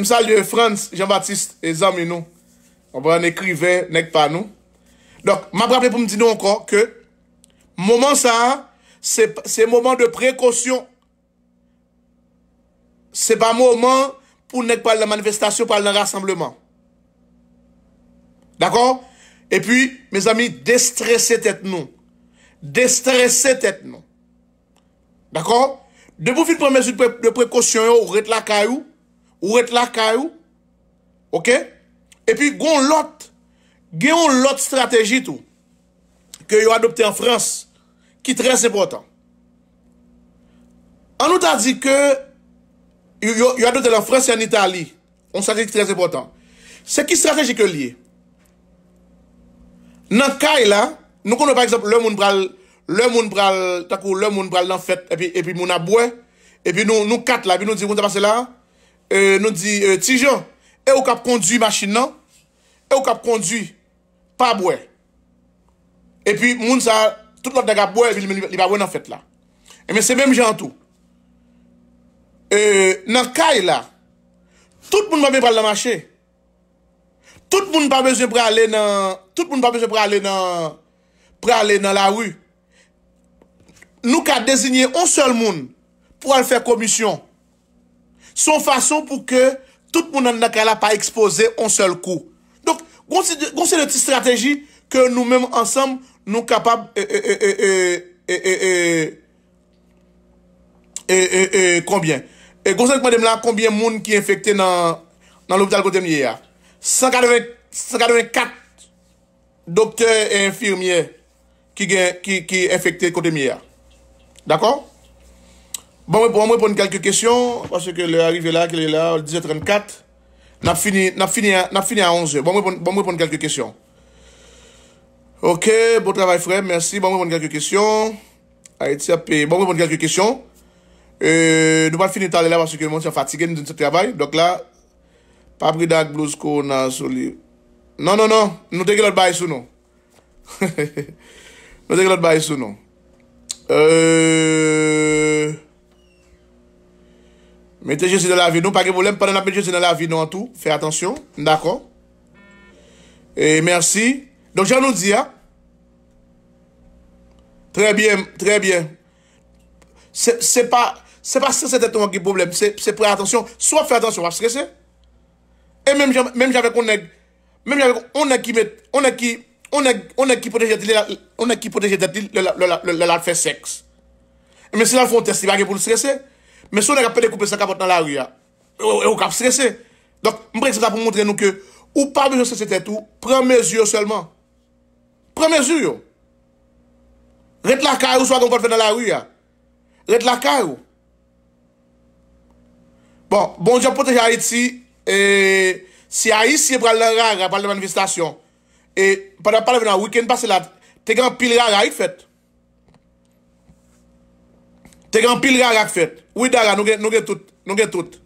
m salye Frans, Jean-Baptiste e zami nou. Apre an ekrive, nek pa nou. Dok, m apre aple pou m di nou anko ke mouman sa... Se mouman de prekosyon, se pa mouman pou nèk pal la manifestasyon, pal la rassembleman. D'akon? E pi, mèz ami, destresse tèt nou. Destresse tèt nou. D'akon? Dè pou fit pou mèzou de prekosyon yo, ou ret la kayou? Ou ret la kayou? Ok? E pi, goun lot. Goun lot strategi tou. Ke yo adopte an Frans. Ki trez epotan. An nou ta di ke... Yo adote la franse an itali. On sa di ki trez epotan. Se ki strategike liye. Nan kay la... Nou konon par exemple... Le moun pral nan fet... Epi moun ap bwe. Epi nou kat la. Epi nou di moun tapase la. E, nou di e, ti jan. E ou kap kondi machin nan. E ou kap kondi pa bwe. Epi moun sa... Tout lòf naka boye li ba wè nan fèt la. E men se mèm jantou. E nan kay la, tout moun mamey pral nan mâche. Tout moun mamey jè pral lè nan... Tout moun mamey jè pral lè nan... pral lè nan la wè. Nou ka désigné on sòl moun pou al fè komisyon. Son fason pou ke tout moun nan naka la pa ekspozè on sòl kou. Gon se de ti strategi ke nou mèm ansèm Nou kapab e e e e e e e e e e e konbyen. E konsen kwen dem la konbyen moun ki infekte nan l'hobital Kote Mye a. 184 doktei e infirmye ki infekte Kote Mye a. Dako? Bon mwen pon kelke kesyon. Paske le arrive la, ke le la, 1934. Nap fini a 11. Bon mwen pon kelke kesyon. Ok, bon travay frem. Merci. Bon, bon, bon, genk yo kisyon. Ait, tiap. Bon, bon, bon, genk yo kisyon. Nou pat finit ale la wansi ke moun si an fatigè nou zin se travay. Dok la, papri dak blous kon na soli. Nan, nan, nan. Nou teke lot bay sou nou. Nou teke lot bay sou nou. Mete jesi nan la vi nou. Pake bolem, panan apen jesi nan la vi nou an tou. Fey atensyon. Ndakon. E, mersi. E, mersi. Donk jan nou di ya. Tre bien, tre bien. Se pa, se pa sese tetou an ki problem. Se pre attention. So fè attention, wap stresse. E menm jan, menm jan vek onek. Menm jan vek onek ki met, onek ki, onek, onek ki proteje tetil. Onek ki proteje tetil lal fè seks. E men se lan fòn testi wak e pou l stresse. Men so nek apè dekoupe se kapot nan la ou ya. Ou kap stresse. Donk mbrek se ta pou mwontre nou ke. Ou pa bejou sese tetou, pren mezur selman. remezu yo. Ret la kar ou so akon pot ven nan la ou ya. Ret la kar ou. Bon, bon diopote ya iti, e... Si ya iti, se pral la raga, pral la manifestasyon, e, pad apal venan, wikend pase la, tegan pil raga ak fèt. Tegan pil raga ak fèt. Ou yi dara, nou gen tout. Nou gen tout.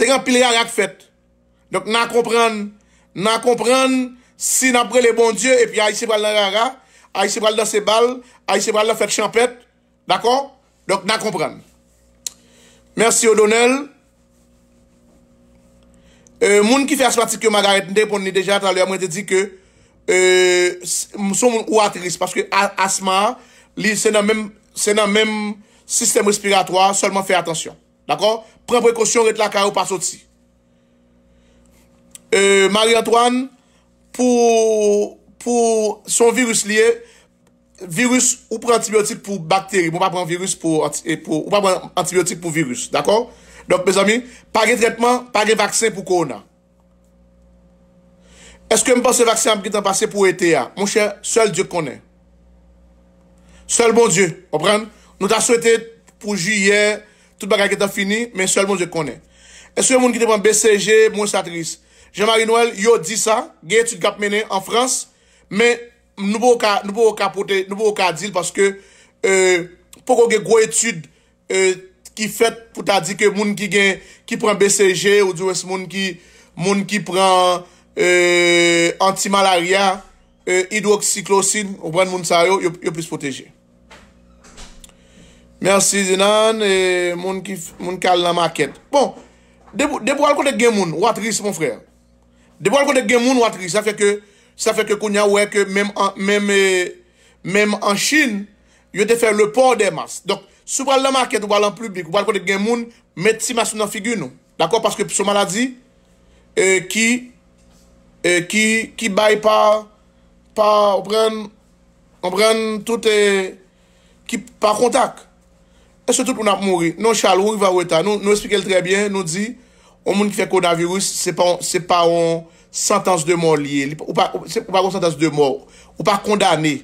Tegan pil raga ak fèt. Donk nan kompran, nan kompran... Sin apre le bon dieu, epi ay se pral nan rara, ay se pral nan se bal, ay se pral nan fèk chanpèt, dakon? Dok nan kompran. Mersi o Donel. Euh, moun ki fè asmatik yo Magaret Nde, pon ni deja atalè, mwen te di ke, moun euh, son moun ou atris, paske asma, li se nan men, se nan men, sistem respiratoi, solman fè atensyon. Dakon? Pre prekosyon, ret la ka ou pa sot si. Euh, Mari Antoine, pou son virus liye, virus ou pou antibiotik pou bakteri, moun pa pran virus eh, ou pou antibiotik pou virus, d'akon? Donk, bez ami, pari tretman, pari vaksen pou kouna. Eske mwen pa se vaksen anpite anpase pou ETA? Moun chè, sol diyo konen. Sol moun diyo, opren? Nou ta sou ete pou juye, tout bagay ki tan fini, men sol moun diyo konen. Eske moun ki te pran BCG, moun satris? Jean-Marie Noël, yo di sa, gen etude kap mene en France, men nou pou ou ka pote, nou pou ou ka dil, paske euh, pou kou gen gwe etude euh, ki fet, pou ta di ke moun ki gen, ki pren BCG, ou di wes moun ki, moun ki pren euh, antimalaria, hidroxyclosine, ou pren moun sa yo, yo pwis poteje. Mersi zinan, moun kal la maket. Bon, debou al kote gen moun, wat ris moun freyè. De pou al kote gen moun watri, sa fe ke koun ya wek, menm an chine, yote fe le pon de mas. Donk, sou pral la market ou balan publik, pou al kote gen moun, met ti mas nou nan figy nou. Dakor, paske sou maladi, e, e, ki bay e, pa kontak. E se tout pou nap mouri. Non, nou chalou, nou espekel trebyen, nou di... On moun ki fè koronavirous, se pa on santans de mò liye. Ou pa konsantans de mò. Ou pa kondamè.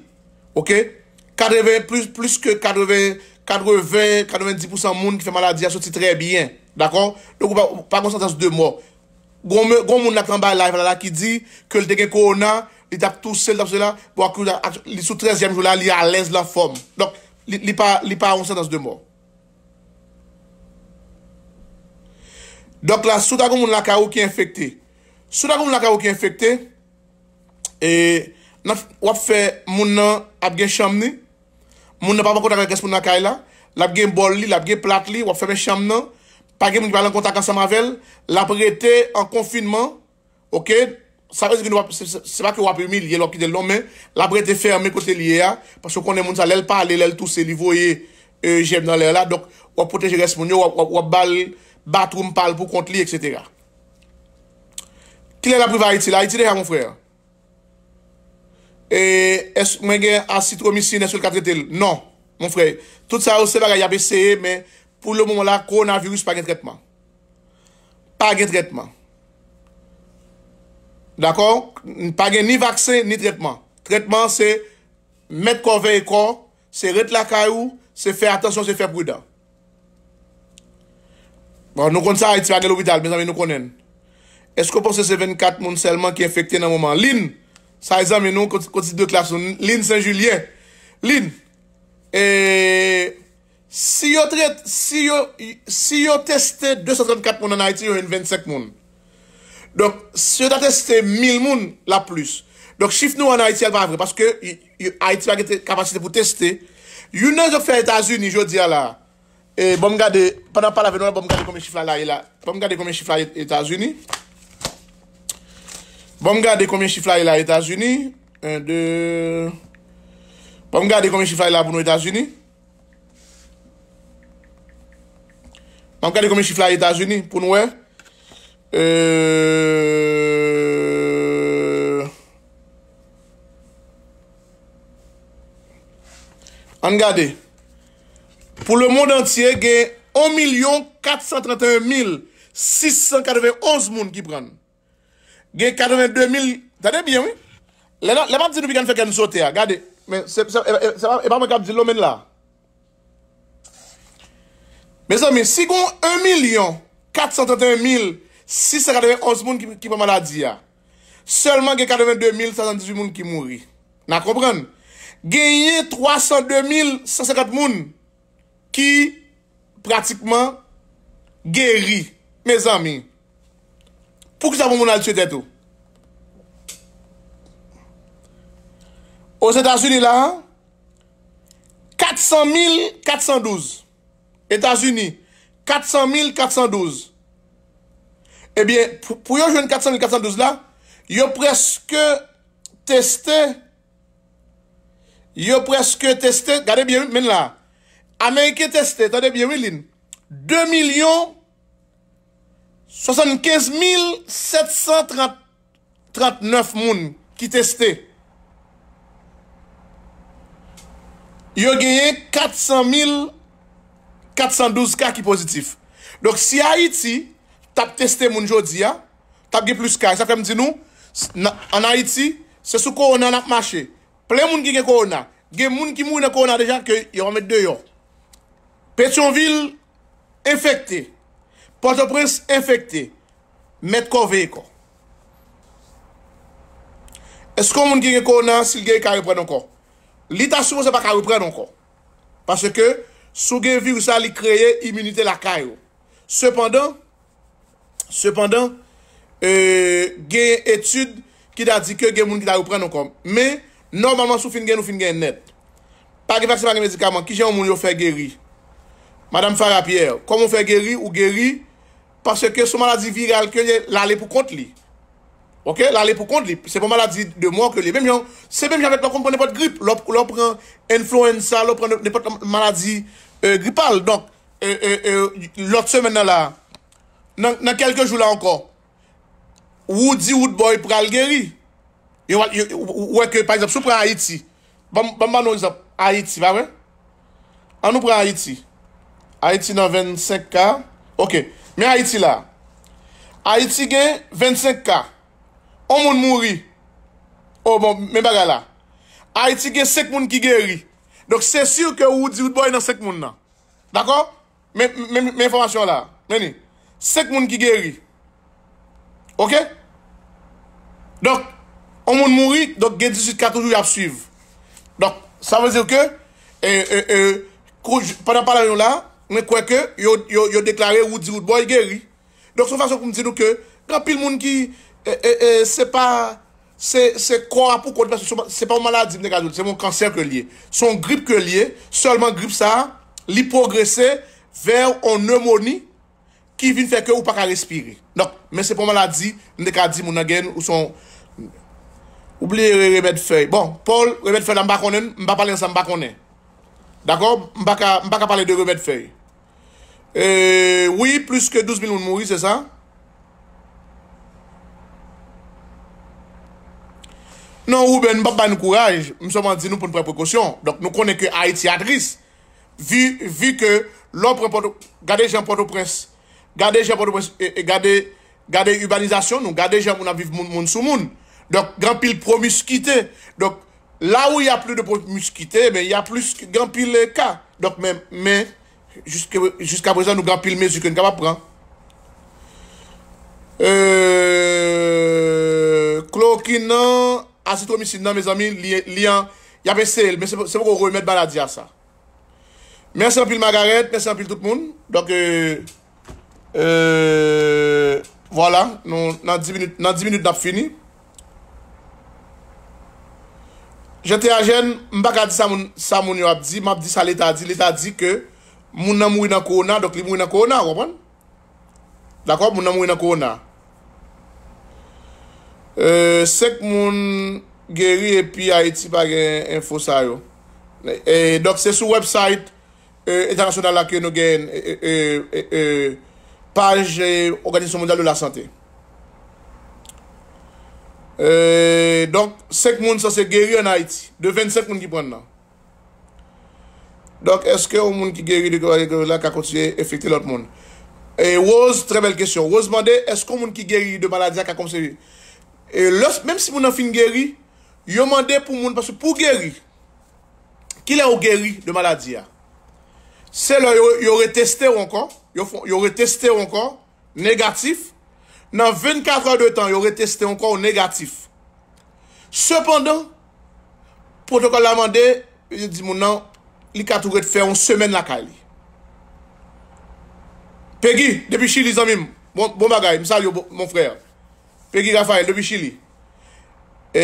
Ok? 40, plus ke 40, 90% moun ki fè maladi a soti trè biyen. D'akon? Donk ou pa konsantans de mò. Gon moun la kranba la, la la ki di, ke l te gen koronavirous, li tap tou sel tap se la, pou akou li sou 13è mjou la, li alèz la fòm. Donk, li pa konsantans de mò. Dok la, souda goun moun laka ou ki infekte. Souda goun moun laka ou ki infekte, e, wap fe moun nan ap gen chanm ni, moun nan pa pa kontak an kes moun laka e la, lap gen bol li, lap gen plat li, wap fe men chanm nan, pa gen moun li balan kontak an sa mavel, lap rete an konfinman, ok, sa vez gen nou wap, se pa ki wap emi liye lop ki del non, lap rete ferme kote liye ya, pasyo konen moun sa lel pale lel tou se livo ye, e, jem nan lela, wap proteje res moun yo, wap bali, Batrou m'pal pou kont li, etc. Kile la pou va iti? La iti de ya, moun frè? E, esk mwen gen asitromisine, esk wè l ka tretel? Non, moun frè. Tout sa ose vaga yabe seye, men pou l moun la, koronavirous pa gen tretman. Pa gen tretman. D'akon? Pa gen ni vaksen, ni tretman. Tretman se, met kon vey kon, se ret la ka ou, se fè atasyon, se fè brudan. Bon, nou kon sa Haïti pa gen l'hôpital, mè zanmè nou konen. Esko pou se se 24 moun selman ki efekte nan mouman? Lin, sa e zanmè nou konti de klap son, Lin Saint-Julien. Lin, eh, si yo teste 274 moun an Haïti, yo yon 25 moun. Dok, si yo da teste 1000 moun la plus. Dok, shift nou an Haïti apan avre, paske Haïti pa gen kapasite pou teste, yon nan yo fè etazouni, yo di ala. E bon m'gade, panan pa la ven ouan, bon m'gade komem chiflay la yi la, bon m'gade komem chiflay Etasuni. Bon m'gade komem chiflay la Ytasuni. 1, 2, Bon m'gade komem chiflay la pou nou Etasuni. Bon m'gade komem chiflay La Ytasuni. Poun nou en. Euh. An m'gade. Bon m'gade. pou le moun entye, gen 1 milyon 431 mil 641 moun ki pran. Gen 42 mil... Tade biyan, oui? Le mab zinou bi kan fèk an sote a. Gade, se mab akab zinou men la. Mè zan, mè, si kon 1 milyon 431 mil 641 moun ki pran maladi a, seman gen 42 mil 78 moun ki mouri. Na kompran? Gen yè 302 mil 150 moun ki pratikman geri, me zanmi. Pou ki zavoun moun alitse tetou? O zetazuni la, 400.412. Etazuni, 400.412. Ebyen, pou yo jwen 400.412 la, yo preske teste, yo preske teste, gade bien men la, Amerike testè, tade biye wilin, 2.075.739 moun ki testè. Yo geye 400.412 ka ki pozitif. Dok si Haiti tap testè moun jodi ya, tap ge plus ka. Sa fèm di nou, an Haiti, se sou korona nan ap mache. Ple moun ki ge korona, ge moun ki mou yon korona deja, ke yon met 2 yon. Petyonvil enfekte, Port-au-Prince enfekte, Metko veyko. Esko moun genye konan sil genye karepren donko? Litasyon se pa karepren donko. Pase ke sou genye virusa li kreye imunite la kare. Sepandan, sepandan, euh, genye etude ki da di ke genye moun genye karepren donko. Me, normalman sou fin genye nou fin genye net. Pa genye vaksman genye medikaman, ki genye moun yo fe gery. Madame Farapier, komon fè gèri ou gèri, pasè ke sou maladi viral ke lè, l'alè pou kont li. Ok, l'alè pou kont li. Se bon maladi de mò ke li. Mèm jan, se mèm jan, mèm kon prene pot grip. Lò prene influenza, lò prene pot maladi gripal. Donk, lò tse menè la, nan kelke joulè ankon, wou di wout boy pral gèri. Ou wè ke, pa yon ap sou pre Haïti. Ban ban nou yon ap Haïti, va mè? An nou pre Haïti. An nou pre Haïti. Ha iti nan 25 ka. Ok. Men ha iti la. Ha iti gen 25 ka. On moun mouri. O oh, bon, men baga la. Ha iti gen 5 moun ki geri. Dok se sir ke ou di wout boy nan 5 moun na. Dako? Men, men, men, men informasyon la. Meni. 5 moun ki geri. Ok? Dok. On moun mouri. Dok gen 18 ka toujou ap suiv. Dok. Sa vè zir ke. E, e, e. Pendan pala yon la. Mwen kweke, yo deklare wou di wou dbo yi geri. Dok son fasyon pou mwen di nou ke, kapil moun ki se pa, se kwa pou kwa, se pa ou maladi mwen dek adou, se moun kanser ke liye. Son grip ke liye, solman grip sa, li progresse ver ou neumoni, ki vin feke ou pa ka respiri. Dok, men se pa ou maladi, mwen dek adou moun agen, ou son, oubli rebe de fey. Bon, Paul, rebe de fey nan bakonnen, mba palen sa mbakonnen. D'akor, m baka pale de remèd fèy. E, euh, oui, plus ke 12 000 moun mouri, se sa. Non, ou ben, m baka pan kouraj, m soman di nou pou n prepo kousyon. Dok, nou konè ke Haiti adris. Vi, vi ke l'on prepo, gade jèm poto pres. Gade jèm poto pres, e gade, euh, euh, gade urbanizasyon, nou gade jèm pou nan viv moun moun sou moun. Dok, gran pil promis kite. Dok. La ou ya plou de muskite, ya plou gampil le ka. Dok men, jiska prezant nou gampil mezi ke n ka pa pran. Klo ki nan, asit wou misi nan, liyan, ya pe sel, se pou kou remet baladi a sa. Mersi an pil magaret, mersi an pil tout moun. Dok, eee, wala, nan di minute nap fini. Je te ajen, mbaka di sa moun yo ap di, mbaka di sa leta di, leta di ke moun nan moun nan kou nan, dok li moun nan kou euh, nan, rupan? Dakwa, moun nan moun nan kou nan. Sek moun ge ri epi a eti page info sa yo. E, dok se sou website etanasyon euh, ala ke nou gen, euh, page organisasyon mondial ou la sante. E, donk, sek moun sa se gery an Haiti De 25 moun ki pren nan Donk, eske ou moun ki gery de gory la Ka kontye efekte lot moun E woz, tre bel kesyon Woz mande, eske ou moun ki gery de maladya Ka kontye e, Mèm si moun an fin gery Yo mande pou moun, pasou pou gery Ki la ou gery de maladya Se la, yo re testè ronkon Yo re testè ronkon Negatif nan 24 an de tan, yon re teste an kon negatif. Sependan, protokol la mande, yon di moun nan, li ka toure te fey an semen la kali. Pegi, depi Chili zan mim, bon, bon bagay, msal yo, mon frèr. Pegi Rafael, depi Chili. E,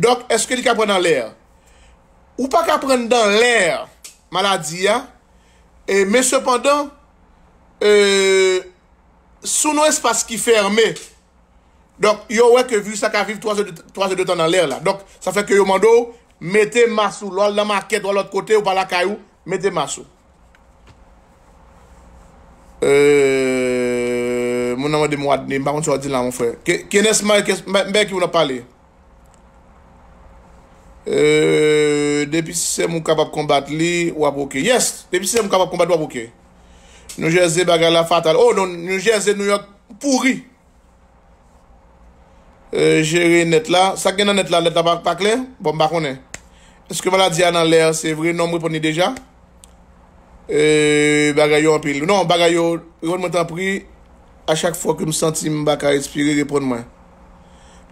Dok, eske li ka pren nan lèr? Ou pa ka pren nan lèr, maladi ya, e, men sependan, eee, euh, Sou nou espase ki ferme, yo wè ke vu sa ka viv 3 ou 2 ton an lèr la. Sa euh, fè ke yo mandou, mette masou. Lò lè la makèd wò l'ot kote ou pala kajou, mette masou. Moun nan wè de mou adnè, mbè moun chwa di lan moun fè. Kè nès mbè ki moun ap pale? Depi se moun kabab kombat li, wabouke. Yes! Depi se moun kabab kombat wabouke. New Jersey bagay la fatal. Oh non, New Jersey, New York, pouri. E, euh, jere net la. Sak gen nan net la, net apak pa kler? Bon, bakonè. Eske baladi anan lè, se vre, nom reponè deja? E, bagay yo anpil. Non, bagay yo, repon men tan pri, a chak fwa ke m sentim baka respire, repon mwen.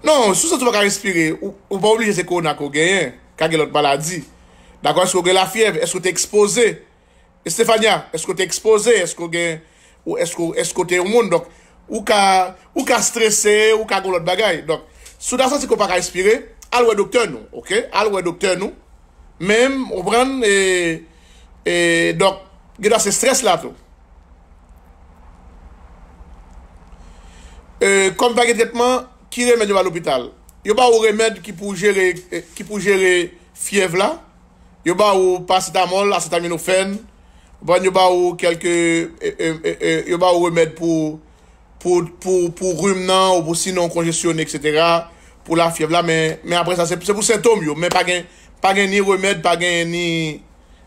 Non, sou sentim baka respire, ou pa oblije se konak ou genyen, kage lot baladi. Dago, eske ou gen la fiev, eske ou te expose. E, Estefania, esko te ekspose, esko te ou moun, ou ka stresse, ou ka goulot bagay. Souda san si ko pa ka espire, alwe dokter nou. Alwe dokter nou, mem, obran, e, e dok, ge da se stresse la tou. E, kom pa ge tretman, ki remèd yo pa l'opital? Yo ba ou remèd ki pou jere fiev la, yo ba ou pasita mol, asita minou fèn, Yoban yoban ou keke, e, e, e, yoban ou remèd pou, pou, pou, pou rum nan, ou pou si non kongesyone, etc. Pou la fiev la, men apre sa, se pou sintom yo, men pagè, pagè ni remèd, pagè ni,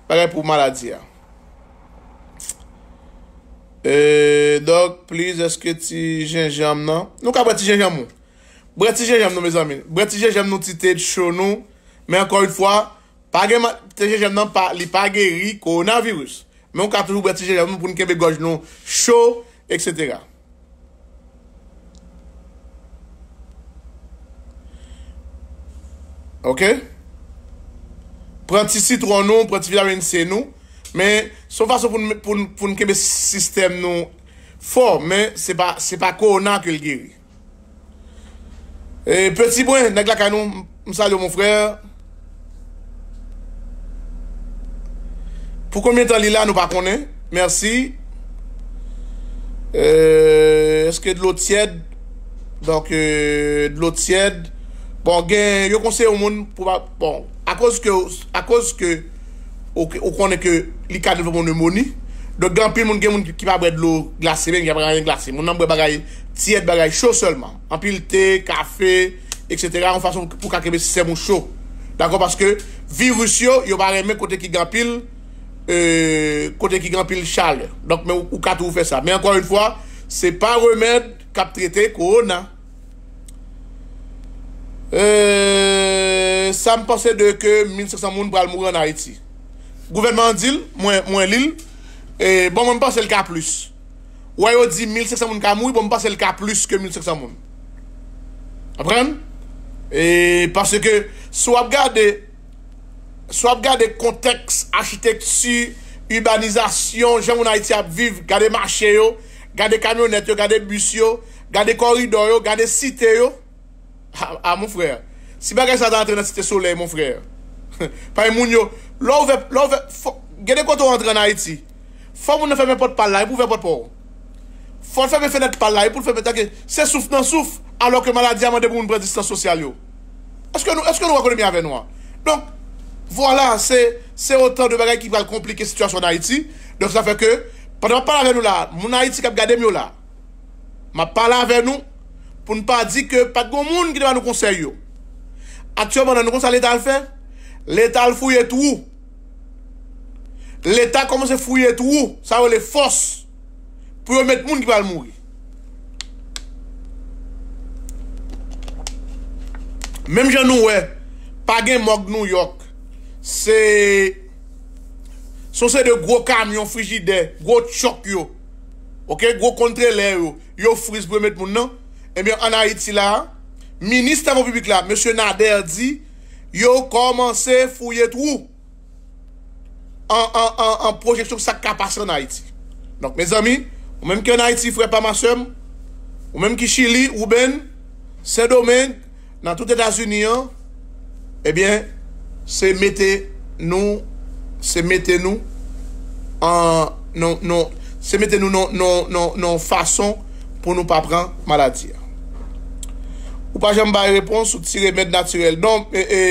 pagè pou maladi ya. Dok, pliz, eske ti jenjam nan? Nou ka bre ti jenjam nou? Bre ti jenjam nou, me zanmen. Bre ti jenjam nou ti te chonou, men ankon yot fwa, pagè, ti jenjam nan li pagè ri, koronavirus. Mwen kan toujou bwati jere an, mwen pou nkebe goj nou chou, etc. Ok? Pren ti si tron nou, pren ti vila ren se nou. Men, sou fason pou nkebe sistem nou fò, men, se pa kou nan kèl giri. E, peti bwen, neg lak an nou, msal yo mwen frèr. Fou konmye tan li la nou pa konen? Mersi. Eske de lo tsyed? Donk e... De lo tsyed? Euh, bon gen, yo konsey ou moun pou pa... Bon, akos ke... Akos ke... Ou konen ke li kadev moun mouni. Donk gampil moun gen moun ki pa bre de lo glase ben. Gapre re yon glase. Moun nan bre bagay tsyed bagay. Chou solman. Anpil te, kafe, etc. An fason pou kakebe se moun chou. Dakon paske... Viv roussio, yo bagay men kote ki gampil... E, kote ki gampil chal Donk men ou katou ou fe sa Men ankon yon fwa Se pa remèd kap trete ko ou nan e, Sa m posè de ke 1600 moun pral mou re nan Haiti Gouvernment dil Mwen lil e, Bon m posè l ka plus Ou ayo di 1700 moun ka mou Bon m posè l ka plus ke 1500 moun A pren E posè ke Swap gade Swap gade konteks, architektsi, urbanizasyon, jen moun Haiti ap viv, gade mache yo, gade kamyonet yo, gade bus yo, gade koridor yo, gade site yo. Ha, ha, moun freyre. Si ba gade sa dan atre nan site solei, moun freyre. Pa yon moun yo, lò ouve, lò ouve, gade kwa tou antre nan Haiti, fò moun nou fè mè pot palay, e pou fè pot pou. Fò moun fè mè fenèt palay, e pou fè mè takè, e, se souf nan souf, alò ke malady amante pou moun bre distans sosyal yo. Eske nou, eske nou akonemi avè nou an? Voilà, c'est autant de bagay qui va compliquer la situation d'Haïti. Donc, ça fait que, pendant que je parle avec nous là, mon Haïti kap gade miou là, je parle avec nous, pour ne pas dire que pas de bon monde qui va nous conseiller. Actuellement, dans nos conseils, l'État le fait. L'État le fouille tout. L'État commence à fouiller tout. Ça va les force. Pour y mettre monde qui va mourir. Même je n'en oue, je n'en oue, pas de monde qui va mourir. se... sou se de gwo kamyon frigide, gwo chok yo, ok, gwo kontre lè yo, yo fris bremet moun nan, eh ebyen an Haiti la, minister an publik la, M. Nader di, yo komanse fouye tou, an projeksyon sa kapas an Haiti. Donk, me zami, ou menm ki an Haiti fwe pa masyem, ou menm ki Chili, ou ben, se domen, nan tout Etats-Unis, ebyen, Se mette nou Se mette nou Se mette nou Non fason Pou nou pa pran malati Ou pa jen mba repons Ou tire med naturel e, e,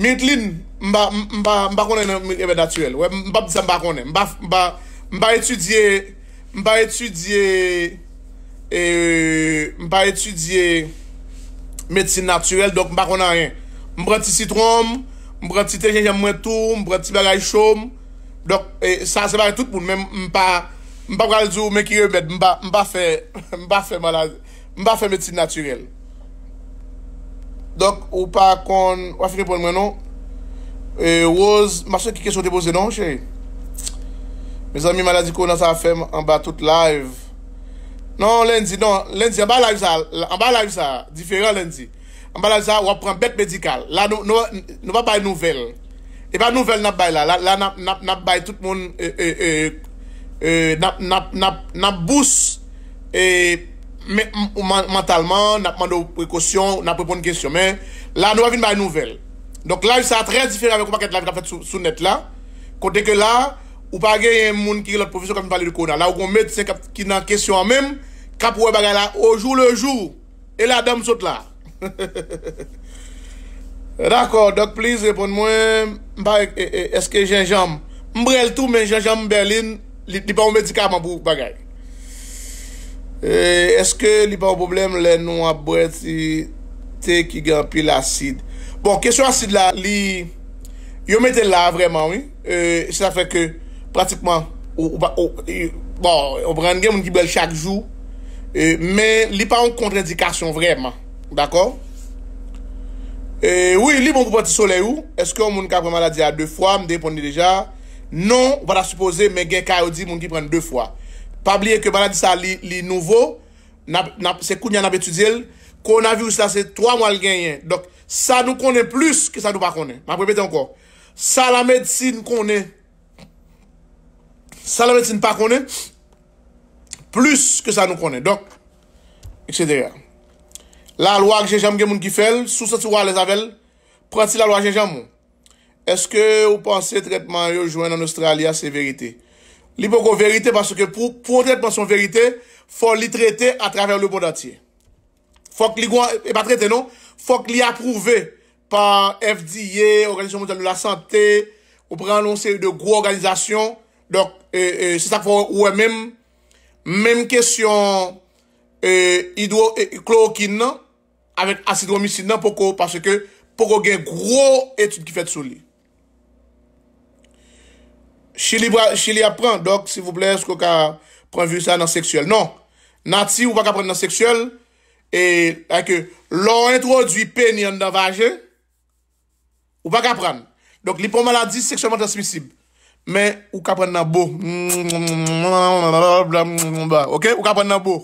Mirtlin Mba konen med naturel Mba pisa mba konen Mba etudye Mba etudye e, Mba etudye Medsine naturel Mba konen rien Mbra ti citrom, mbra ti tejen jem mwen tou, mbra ti belay choum. Dok, e sa se bare tout pou mwen, mba, mba bral zou, mbe ki rebed, mba, mba fe, mba fe malade, mba fe meditin naturel. Dok, ou pa kon, wafi repon mwen nou, e wouz, mba se ki kesyon te boze nou, che. Me zami malade kou nan sa fe, mba, mba tout live. Non, lendi, non, lendi, mba live sa, mba live sa, diferent lendi. An ba la sa wap pran bet medikal. La nou wap bay nouvel. E ba nouvel nap bay la. La nap bay tout moun e, e, e, nap bous mentalman, nap mando prekosyon, nap propon kesyon. Men, la nou wap vin bay nouvel. Donk la yu sa trez diferent avè kou pa ket la vin ap fet sou net la. Kote ke la, ou pa gen yon moun ki gen lòt profesyon kap yon vali di konan. La ou kon medisyen ki nan kesyon an mèm, kap wè baga la ojou lòjou e la dam sot la. Rako, dok plis repon mwen Mparek, eske jenjam Mbrel tou men jenjam mberlin Li pa ou medikaman pou bagay eh, Eske li pa ou problem Le nou ap bret Te ki gampi l'asid Bon, kesyon asid la Yo meten la vreman Se eh, la feke pratikman Ou bran gen moun ki bel chak jou Men li pa ou kontradikasyon vreman D'akor? Eh, oui, li moun bon pou poti sole ou? Eske moun ka pren maladi a 2 fwa? Mde poni deja? Non, w pata suppose, men gen kaya ou di moun ki pren 2 fwa. Pabliye ke banadi sa li nouvo, se kou nyan ap etudiel, kon avi ou sa se 3 moun al genyen. Dok, sa nou konen plus ke sa nou pa konen. Mwen ap repete anko. Sa la medsine konen, sa la medsine pa konen, plus ke sa nou konen. Dok, etc. Ok. la lwa ak jenjam gen moun ki fel, sou sati wale zabel, prati la lwa jenjam moun. Eske ou panse tretman yo jwen an Australia se verite? Li pou kon verite, panse ke pou tretman son verite, fò li trete a traver lè podatye. Fòk li gwa, e eh, pa trete non, fòk li aprouve, pa FDA, Organisasyon Mounsel Mounsel Mounsel la Santé, ou pranon se de gwo organizasyon, dok se sa fò wè mèm, mèm kesyon, e klo okin nan, avèk asidromisid nan poko, pasè ke poko gen gro etip ki fè tsou li. Chili apren, dok, sivouplez, sko ka prenvisa nan seksuel. Non, nati ou pa kapren nan seksuel, e, akè, lò entwò dwi pen yon nan vaje, ou pa kapren. Dok, li pou maladi seksuelman transmisib. Men, ou kapren nan bo. Ok, ou kapren nan bo.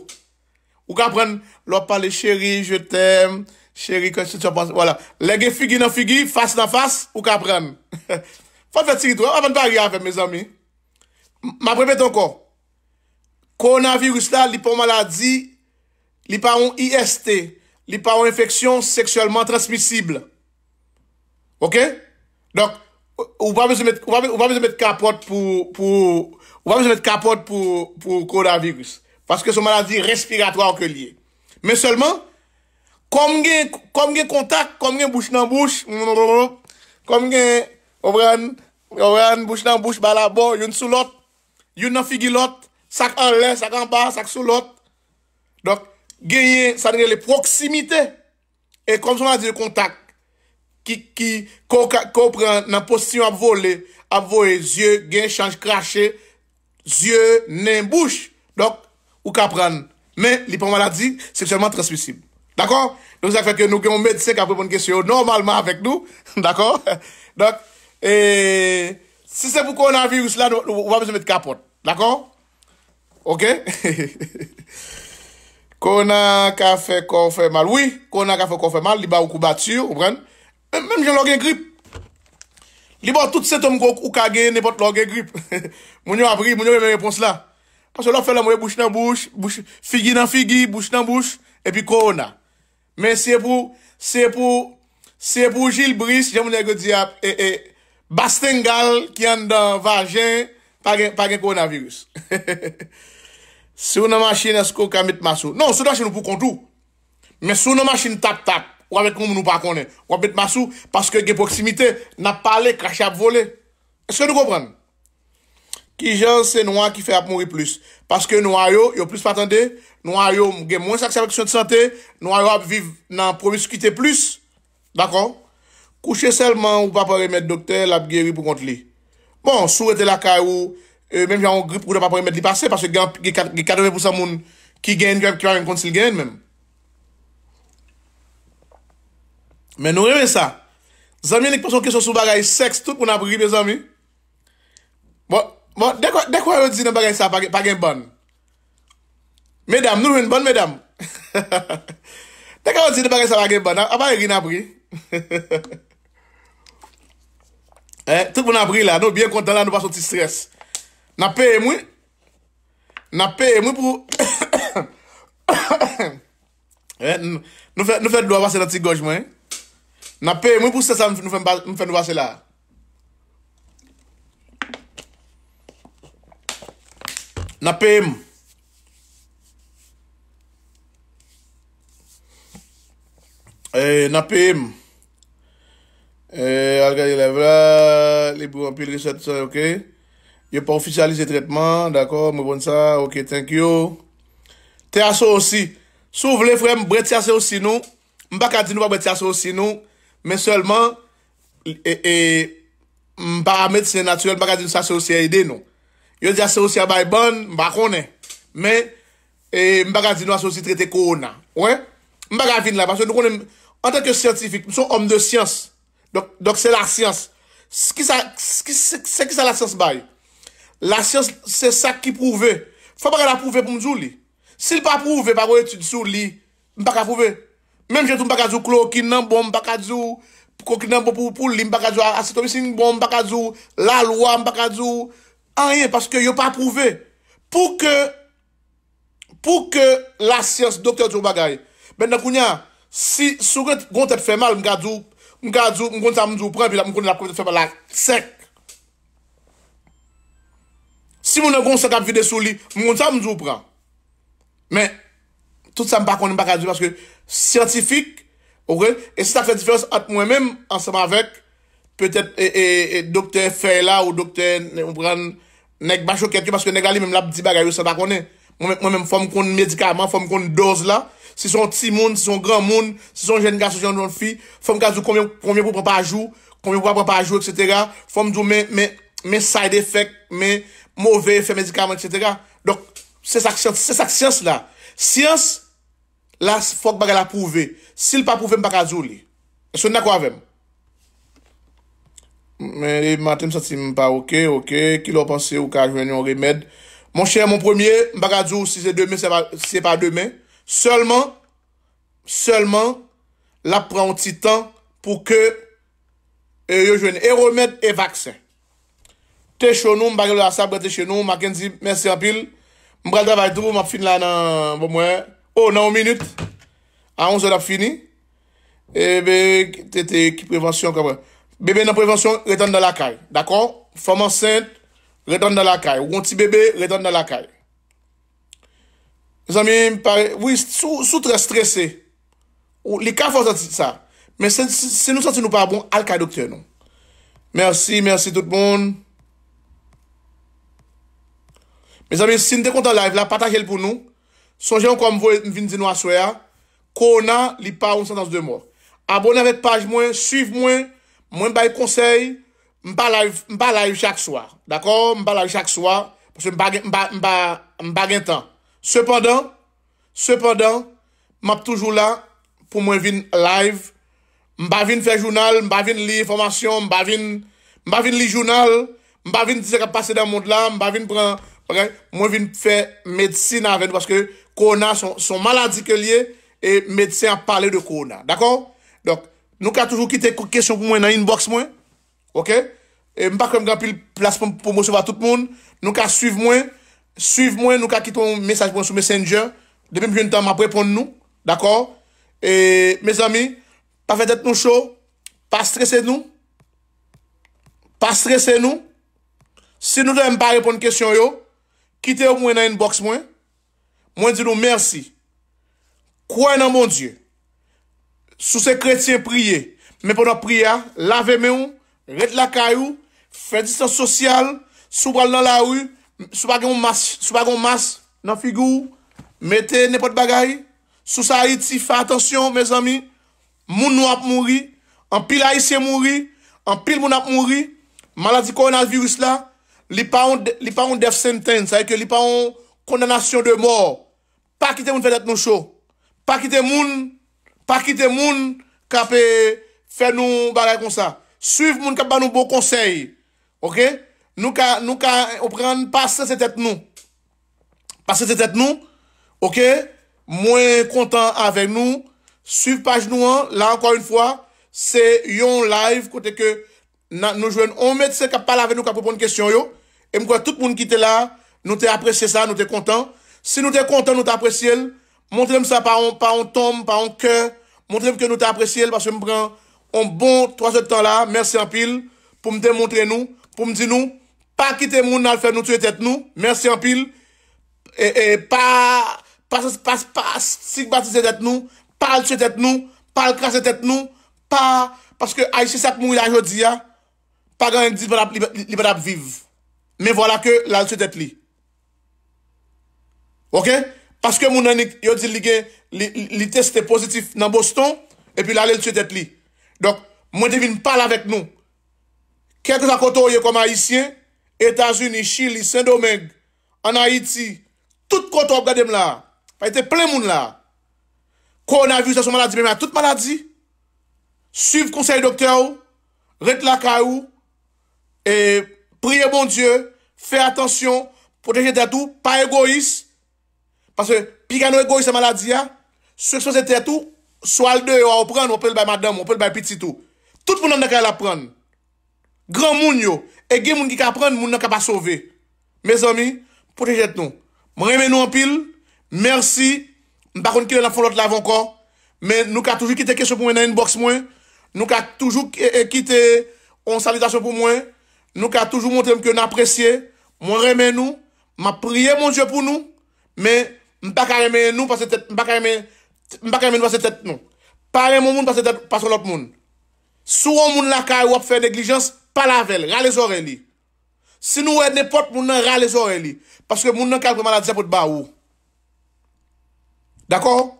Ou kapren... Lwa pale chéri, je tèm, chéri, kwen se tèm, voilà. Lège figi nan figi, fasy nan fasy, ou ka prèm? Fon fè tiri tò, avan pa ria fèm, mè zami. Mè aprepe ton kon. Koronavirus la, li pou maladi, li pou yon IST, li pou yon infeksyon seksyèlman transmisible. Ok? Donk, ou pa mè zè mèt kapot pou koronavirus. Paske sou maladi respiratoi okè liè. Men selman, kom gen kontak, kom gen bouch nan bouch, kom gen obran, obran, bouch nan bouch, balabo, yon sou lot, yon nan figi lot, sak an len, sak an pa, sak sou lot. Dok, gen yon, san gen le proksimite, e kom son a di de kontak, ki, ki, ko pren nan posisyon ap vole, ap vole, zye gen chanj krashe, zye nan bouch, dok, ou ka pren, Men, li pou an maladi, seksyonman trè spisib. D'akon? Don se fèkè nou gen ou medise kapèpon kesyo normalman avèk nou. D'akon? Don, eee, si se pou koronavirus la, nou wapèse mèt kapot. D'akon? Ok? Koron a ka fè kon fè mal. Oui, koron a ka fè kon fè mal. Li ba ou kou batir, ou bren. Men, men jèm lò gen grip. Li ba tout sè tom kou kage ne pot lò gen grip. Moun yo apri, moun yo wè mè repons la. Anse lò fè lò mwè bouch nan bouch, figi nan figi, bouch nan bouch, e pi korona. Men se pou, se pou, se pou Gilles Brice, jè mounè gò di ap, e, e, Bastengal ki an dan vajen, pagen koronavirus. Sou nan machin esko kamit masou. Non, sou nan chen nou pou kontou. Men sou nan machin tak tak, wamek moun mounou pa konen. Wamek masou, paske gen proximite, nap pale, kakchap vole. Eske nou koprenn? Ki jan se nou a ki fè ap mori plus. Paske nou a yo, yo plus patande, nou a yo mge mwen sakse ak se ak se sante, nou a yo ap viv nan promis kite plus. Dako? Kouche selman ou papore met dokte, lap geri pou kont li. Bon, sou ete la ka ou, e, menm jan on gri pou kou de papore met li pase, paske gen 40% moun ki gen, gen kwa mwen kont si gen menm. Men nou reme sa. Zanmi, nek pwoson kesyon sou bagay, seks tout pou nap gri pe zanmi. Bon, Bon, dekwa yon di nan ba gen sa pa gen bon? Medam, nou lwen bon, medam? Dekwa yon di nan ba gen sa pa gen bon, a ba gen ri nan bri? Tuk pou nan bri la, nou byen kontan la, nou bason ti stres. Nan peye mwi? Nan peye mwi pou... Nou fè dlo avase nan ti goj mwen? Nan peye mwi pou stres an nou fè nou avase la? NAPM E, NAPM E, al gaye lev la Libro ampil riset sa, ok Yo pa ofisyalize tretman, d'akor Mou bon sa, ok, thank you Te aso osi Sou vle fwe m bretse aso osi nou M baka di nou pa bretse aso osi nou Men selman E, e, m paramet se natyel M baka di nou sa se osi a ide nou Yo di asosya bay ban, mba konen. Men, e, mba ga zinwa asosye trete korona. Mba ga vin la, parce nou konen, an tenke scientifique, mson om de sians. Dok se la sians. Se ki sa la sians bay? La sians se sa ki pouve. Fwa mba ga la pouve pou mdjou li. Se li pa pouve, pa kwa etu djou li, mba ka pouve. Men mjen tou mba ka djou klo, ki nan bon mba ka djou, ki nan bon pou pou li, mba ka djou asosya, si nan bon mba ka djou, la lwa mba ka djou, anye, paske yo pa prouve, pou ke, pou ke la siyans, doktor jo bagay, ben nan kounyan, si soukwen gont et fe mal, mkadou, mkont sa mdou pran, pi la mkounen la prouf et fe mal, la, sek, si mounen gont se kap vide sou li, mkont sa mdou pran, men, tout sa mpakounen mpakadou, paske, siyansifik, ok, et si ta fe difens at mwen men, ansama vek, petet, e, e, e, doktor fe la, ou doktor, mkounen, Nèk basho ket yo, paske nèk gali mèm lap di bagay yo sa bakonè. Mwen mèm fòm kon medikaman, fòm kon doz la. Si son ti moun, si son gran moun, si son jenikas, si son jenikas, fòm kazou konmèm pou prepa a jou, konmèm pou prepa a jou, etc. Fòm zou mèm side effect, mèm mauvais effet medikaman, etc. Dok, se sak siyans la. Siyans, la fòk bagay la pouve. Si l pa pouve mpa kazou li, se nèk wavèm. Men, e maten m sati m pa, ok, ok, ki lor panse ou ka jwen yon remèd. Mon chè, mon premier, m baga djou, si se demè, se pa demè. Sèlman, sèlman, la pran ti tan pou ke e, yo jwen. E remèd e vaksè. Te chonou, m baga lor la sabre, te chonou, m a genzi, mersi apil. M baga vajdou, m ap fin la nan, m bon pou mwen, o nan o minute. A on zon ap fini. E be, te te, ki prevensyon kapre. Bebe nan prevensyon, reten nan lakay. Dako? Foman sent, reten nan lakay. Ou gonti bebe, reten nan lakay. Me zami, mpare, wis, sou, sou tre stresse. Ou li ka fos an tit sa. Men sent, si nou senti nou pa bon, alkay doktren nou. Mersi, mersi tout bon. Me zami, si nou te kontan live la, patan jel pou nou. Sonjen kon mvo mvin di nou aswea. Kona, li pa ou sentans de mor. Abone avet page mwen, suiv mwen. Mwen bay konsey, mwen bay live chak swar. Dako? Mwen bay live chak swar. Mwen bay gen tan. Sepondan, sepondan, mwen ap toujou la pou mwen vin live. Mwen bay vin fe jounal, mwen bay vin li informasyon, mwen bay vin li jounal. Mwen bay vin di se ka pase dan moun lan, mwen bay vin pren, brek, mwen bay vin fe medsi nan ven. Paske kona son maladi ke liye, e medsi a pale de kona. Dako? Dok. Nou ka toujou kite kou kèsyon pou mwen nan inbox mwen. Ok? E mpa kèm gampil plas pou mwen sou va tout moun. Nou ka suiv mwen. Suiv mwen. Nou ka kite mwen mensaj mwen sou messenger. Deme mwen tan mwen apreponde nou. D'akor? E, mè zami, pa fèdèt nou chou, pa stresèd nou. Pa stresèd nou. Si nou dèm pa reponde kèsyon yo, kite mwen nan inbox mwen. Mwen di nou mèrsi. Kwen nan mwen diyo. Sou se kretien priye. Mè pou nou priya, lave mè ou, ret lakay ou, fè distan sosyal, sou bral nan la ou, sou bagon mas, nan figou, mè te nè pot bagay, sou sa iti fè atensyon, mè zami, moun nou ap mouri, an pil a isye mouri, an pil moun ap mouri, maladi koron al virus la, li pa ou def senten, sa e ke li pa ou kondonasyon de mò, pa kite moun fè det nou chò, pa kite moun Pa kite moun kape fe nou balay kon sa. Suif moun kape ban nou bo konsey. Ok? Nou ka opren pas se se tet nou. Pas se se tet nou. Ok? Mwen kontan avek nou. Suif paj nou an. La anko yon fwa. Se yon live kote ke nou jwen. On met se kape pal avek nou kape pon kestyon yo. E mwen kwa tout moun kite la. Nou te apresye sa. Nou te kontan. Se nou te kontan nou te apresye l. Montrem sa pa an tom, pa an kè. Montrem kè nou te apresye, pa se mbran an bon 3-7 tan la. Mersi an pil pou m demontre nou. Pou m di nou. Pa kite moun nan l fèm nou tse tèt nou. Mersi an pil. E pa, pa, pa, pa, si kbati tse tèt nou, pa l tse tèt nou, pa l kras tse tèt nou, pa, paske a y se sak moun la yodiya, pa gan y di li padap viv. Men wala ke la l tse tèt li. Ok? Paske moun anik yo di li gen, li test e pozitif nan Boston, e pi la lèl tse tèt li. Donk, mwen devin pal avèk nou. Kèkou sa koto yo koma Hissien, Etazuni, Chile, Saint-Domingue, an Haiti, tout koto ap gade m la. Pa ite plè moun la. Ko an avi sou maladi, mè mè a tout maladi. Suiv konsey doktè ou, ret laka ou, e priye moun Diyo, fè atensyon, poteje tèt ou, pa egoïs, Pase, pi gano e goy se maladi ya, sou ekso se tete ou, sou al de ou a ou pran, ou pel bay madame, ou pel bay pititou. Tout mounan nan ka la pran. Gran moun yo, e gen moun ki ka pran, moun nan ka ba sove. Me zami, potejet nou. Mwen reme nou an pil, mersi, mbakon ki la la folot la vankan, men nou ka toujou kite kese pou mwen nan inbox mwen, nou ka toujou kite eh, eh, on salitasyon pou mwen, nou ka toujou montem ki yo nan apresye, mwen reme nou, mwen priye moun je pou nou, men reme, Mpaka yeme nou pa se tet, mpaka yeme, mpaka yeme nou pa se tet nou. Pale moun moun pa se tet, pa solot moun. Sou moun lakay wap fe neglijans, pa lavel, rale zore li. Si nou wèd nepot, moun nan rale zore li. Paske moun nan kalpe maladise pou te ba ou. D'akor?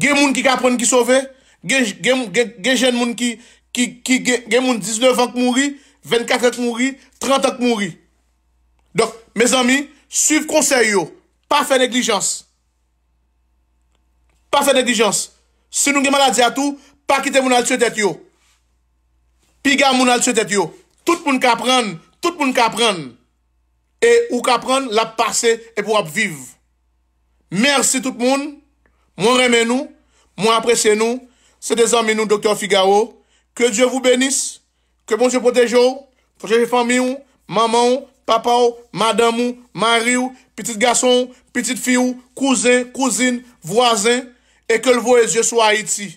Ge moun ki kapren ki sove, ge jen moun ki, ge moun 19 ank mouri, 24 ank mouri, 30 ank mouri. Dok, me zami, suiv konseyo. Pa fe neglijans. Pa fe neglijans. Se nou gen maladze atou, pa kite moun al sotet yo. Piga moun al sotet yo. Tout moun kapran, tout moun kapran. E ou kapran, la pase e pou ap viv. Mersi tout moun. Mwen remen nou, mwen apresen nou, se dezan men nou Dr. Figao. Ke Djevou benis, ke moun se bon potejou, feche famyou, maman ou, papa ou, madame ou, mari ou, pitit gason, pitit fi ou, kouzin, kouzin, vwazen, e ke l vwoye zye swa iti.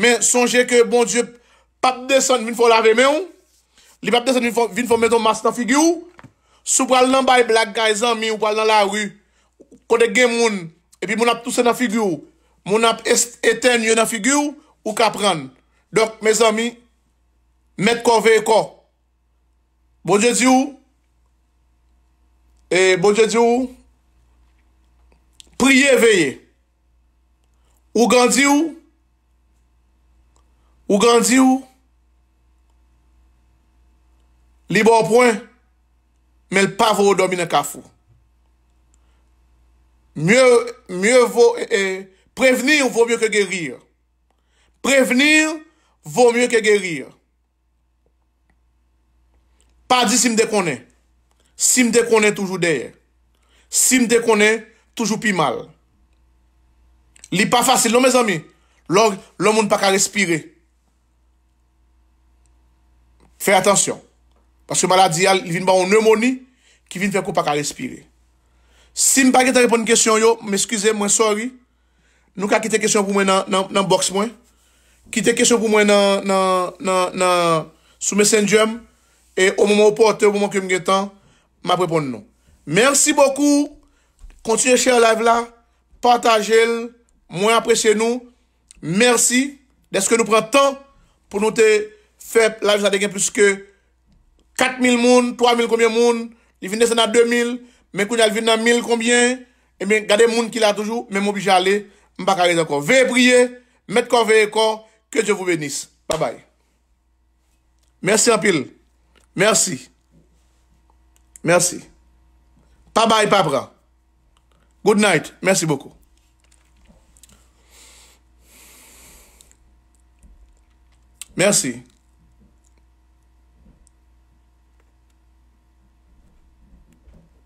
Men, sonje ke bon dje pat desan vin fwa lave men ou, li pat desan vin fwa men don mas nan figi ou, sou pral nan bay blag kaj zan mi ou pral nan la wu, kode gen moun, e pi moun ap tousen nan figi ou, moun ap eten yon nan figi ou, ou ka pran. Dok, men zan mi, met kon vey kon. Bon dje zi ou, E, bon chè di ou? Priye veye. Ou gan di ou? Ou gan di ou? Liban ou poen? Mel pa vò vò domine kafou. Mieux vò... Eh, eh, Prevenir vò mye ke gerir. Prevenir vò mye ke gerir. Pa di si m de konen. Sim de konen toujou deye. Sim de konen toujou pi mal. Li pa fasil non, me zami. Lon, lon moun pa ka respire. Fè atensyon. Paske maladi yal, li vin ba ou nemoni, ki vin fè kou pa ka respire. Sim pa ki ta repon yon, yo, me skize, mwen sorry. Nou ka kite kèsyon kou mwen nan box mwen. Kite kèsyon kou mwen nan nan, nan, nan, sou mesenjèm, e o moun moun pote, o moun moun kèm gètan, Ma prepon nou. Mersi bokou. Kontine chère live la. Patage el. Mwen apresye nou. Mersi. Deske nou pren tan. Poun nou te feb la jousade gen pwiske. 4000 moun. 3000 koubyen moun. Divine sena 2000. Mwen kounyal vin nan 1000 koubyen. Mwen gade moun ki la toujou. Mwen moubi jale. Mpa kare zanko. Ve priye. Met kon ve ekon. Ke je vou venis. Ba bay. Mersi apil. Mersi. Merci. Bye bye, pa Good night. Merci beaucoup. Merci.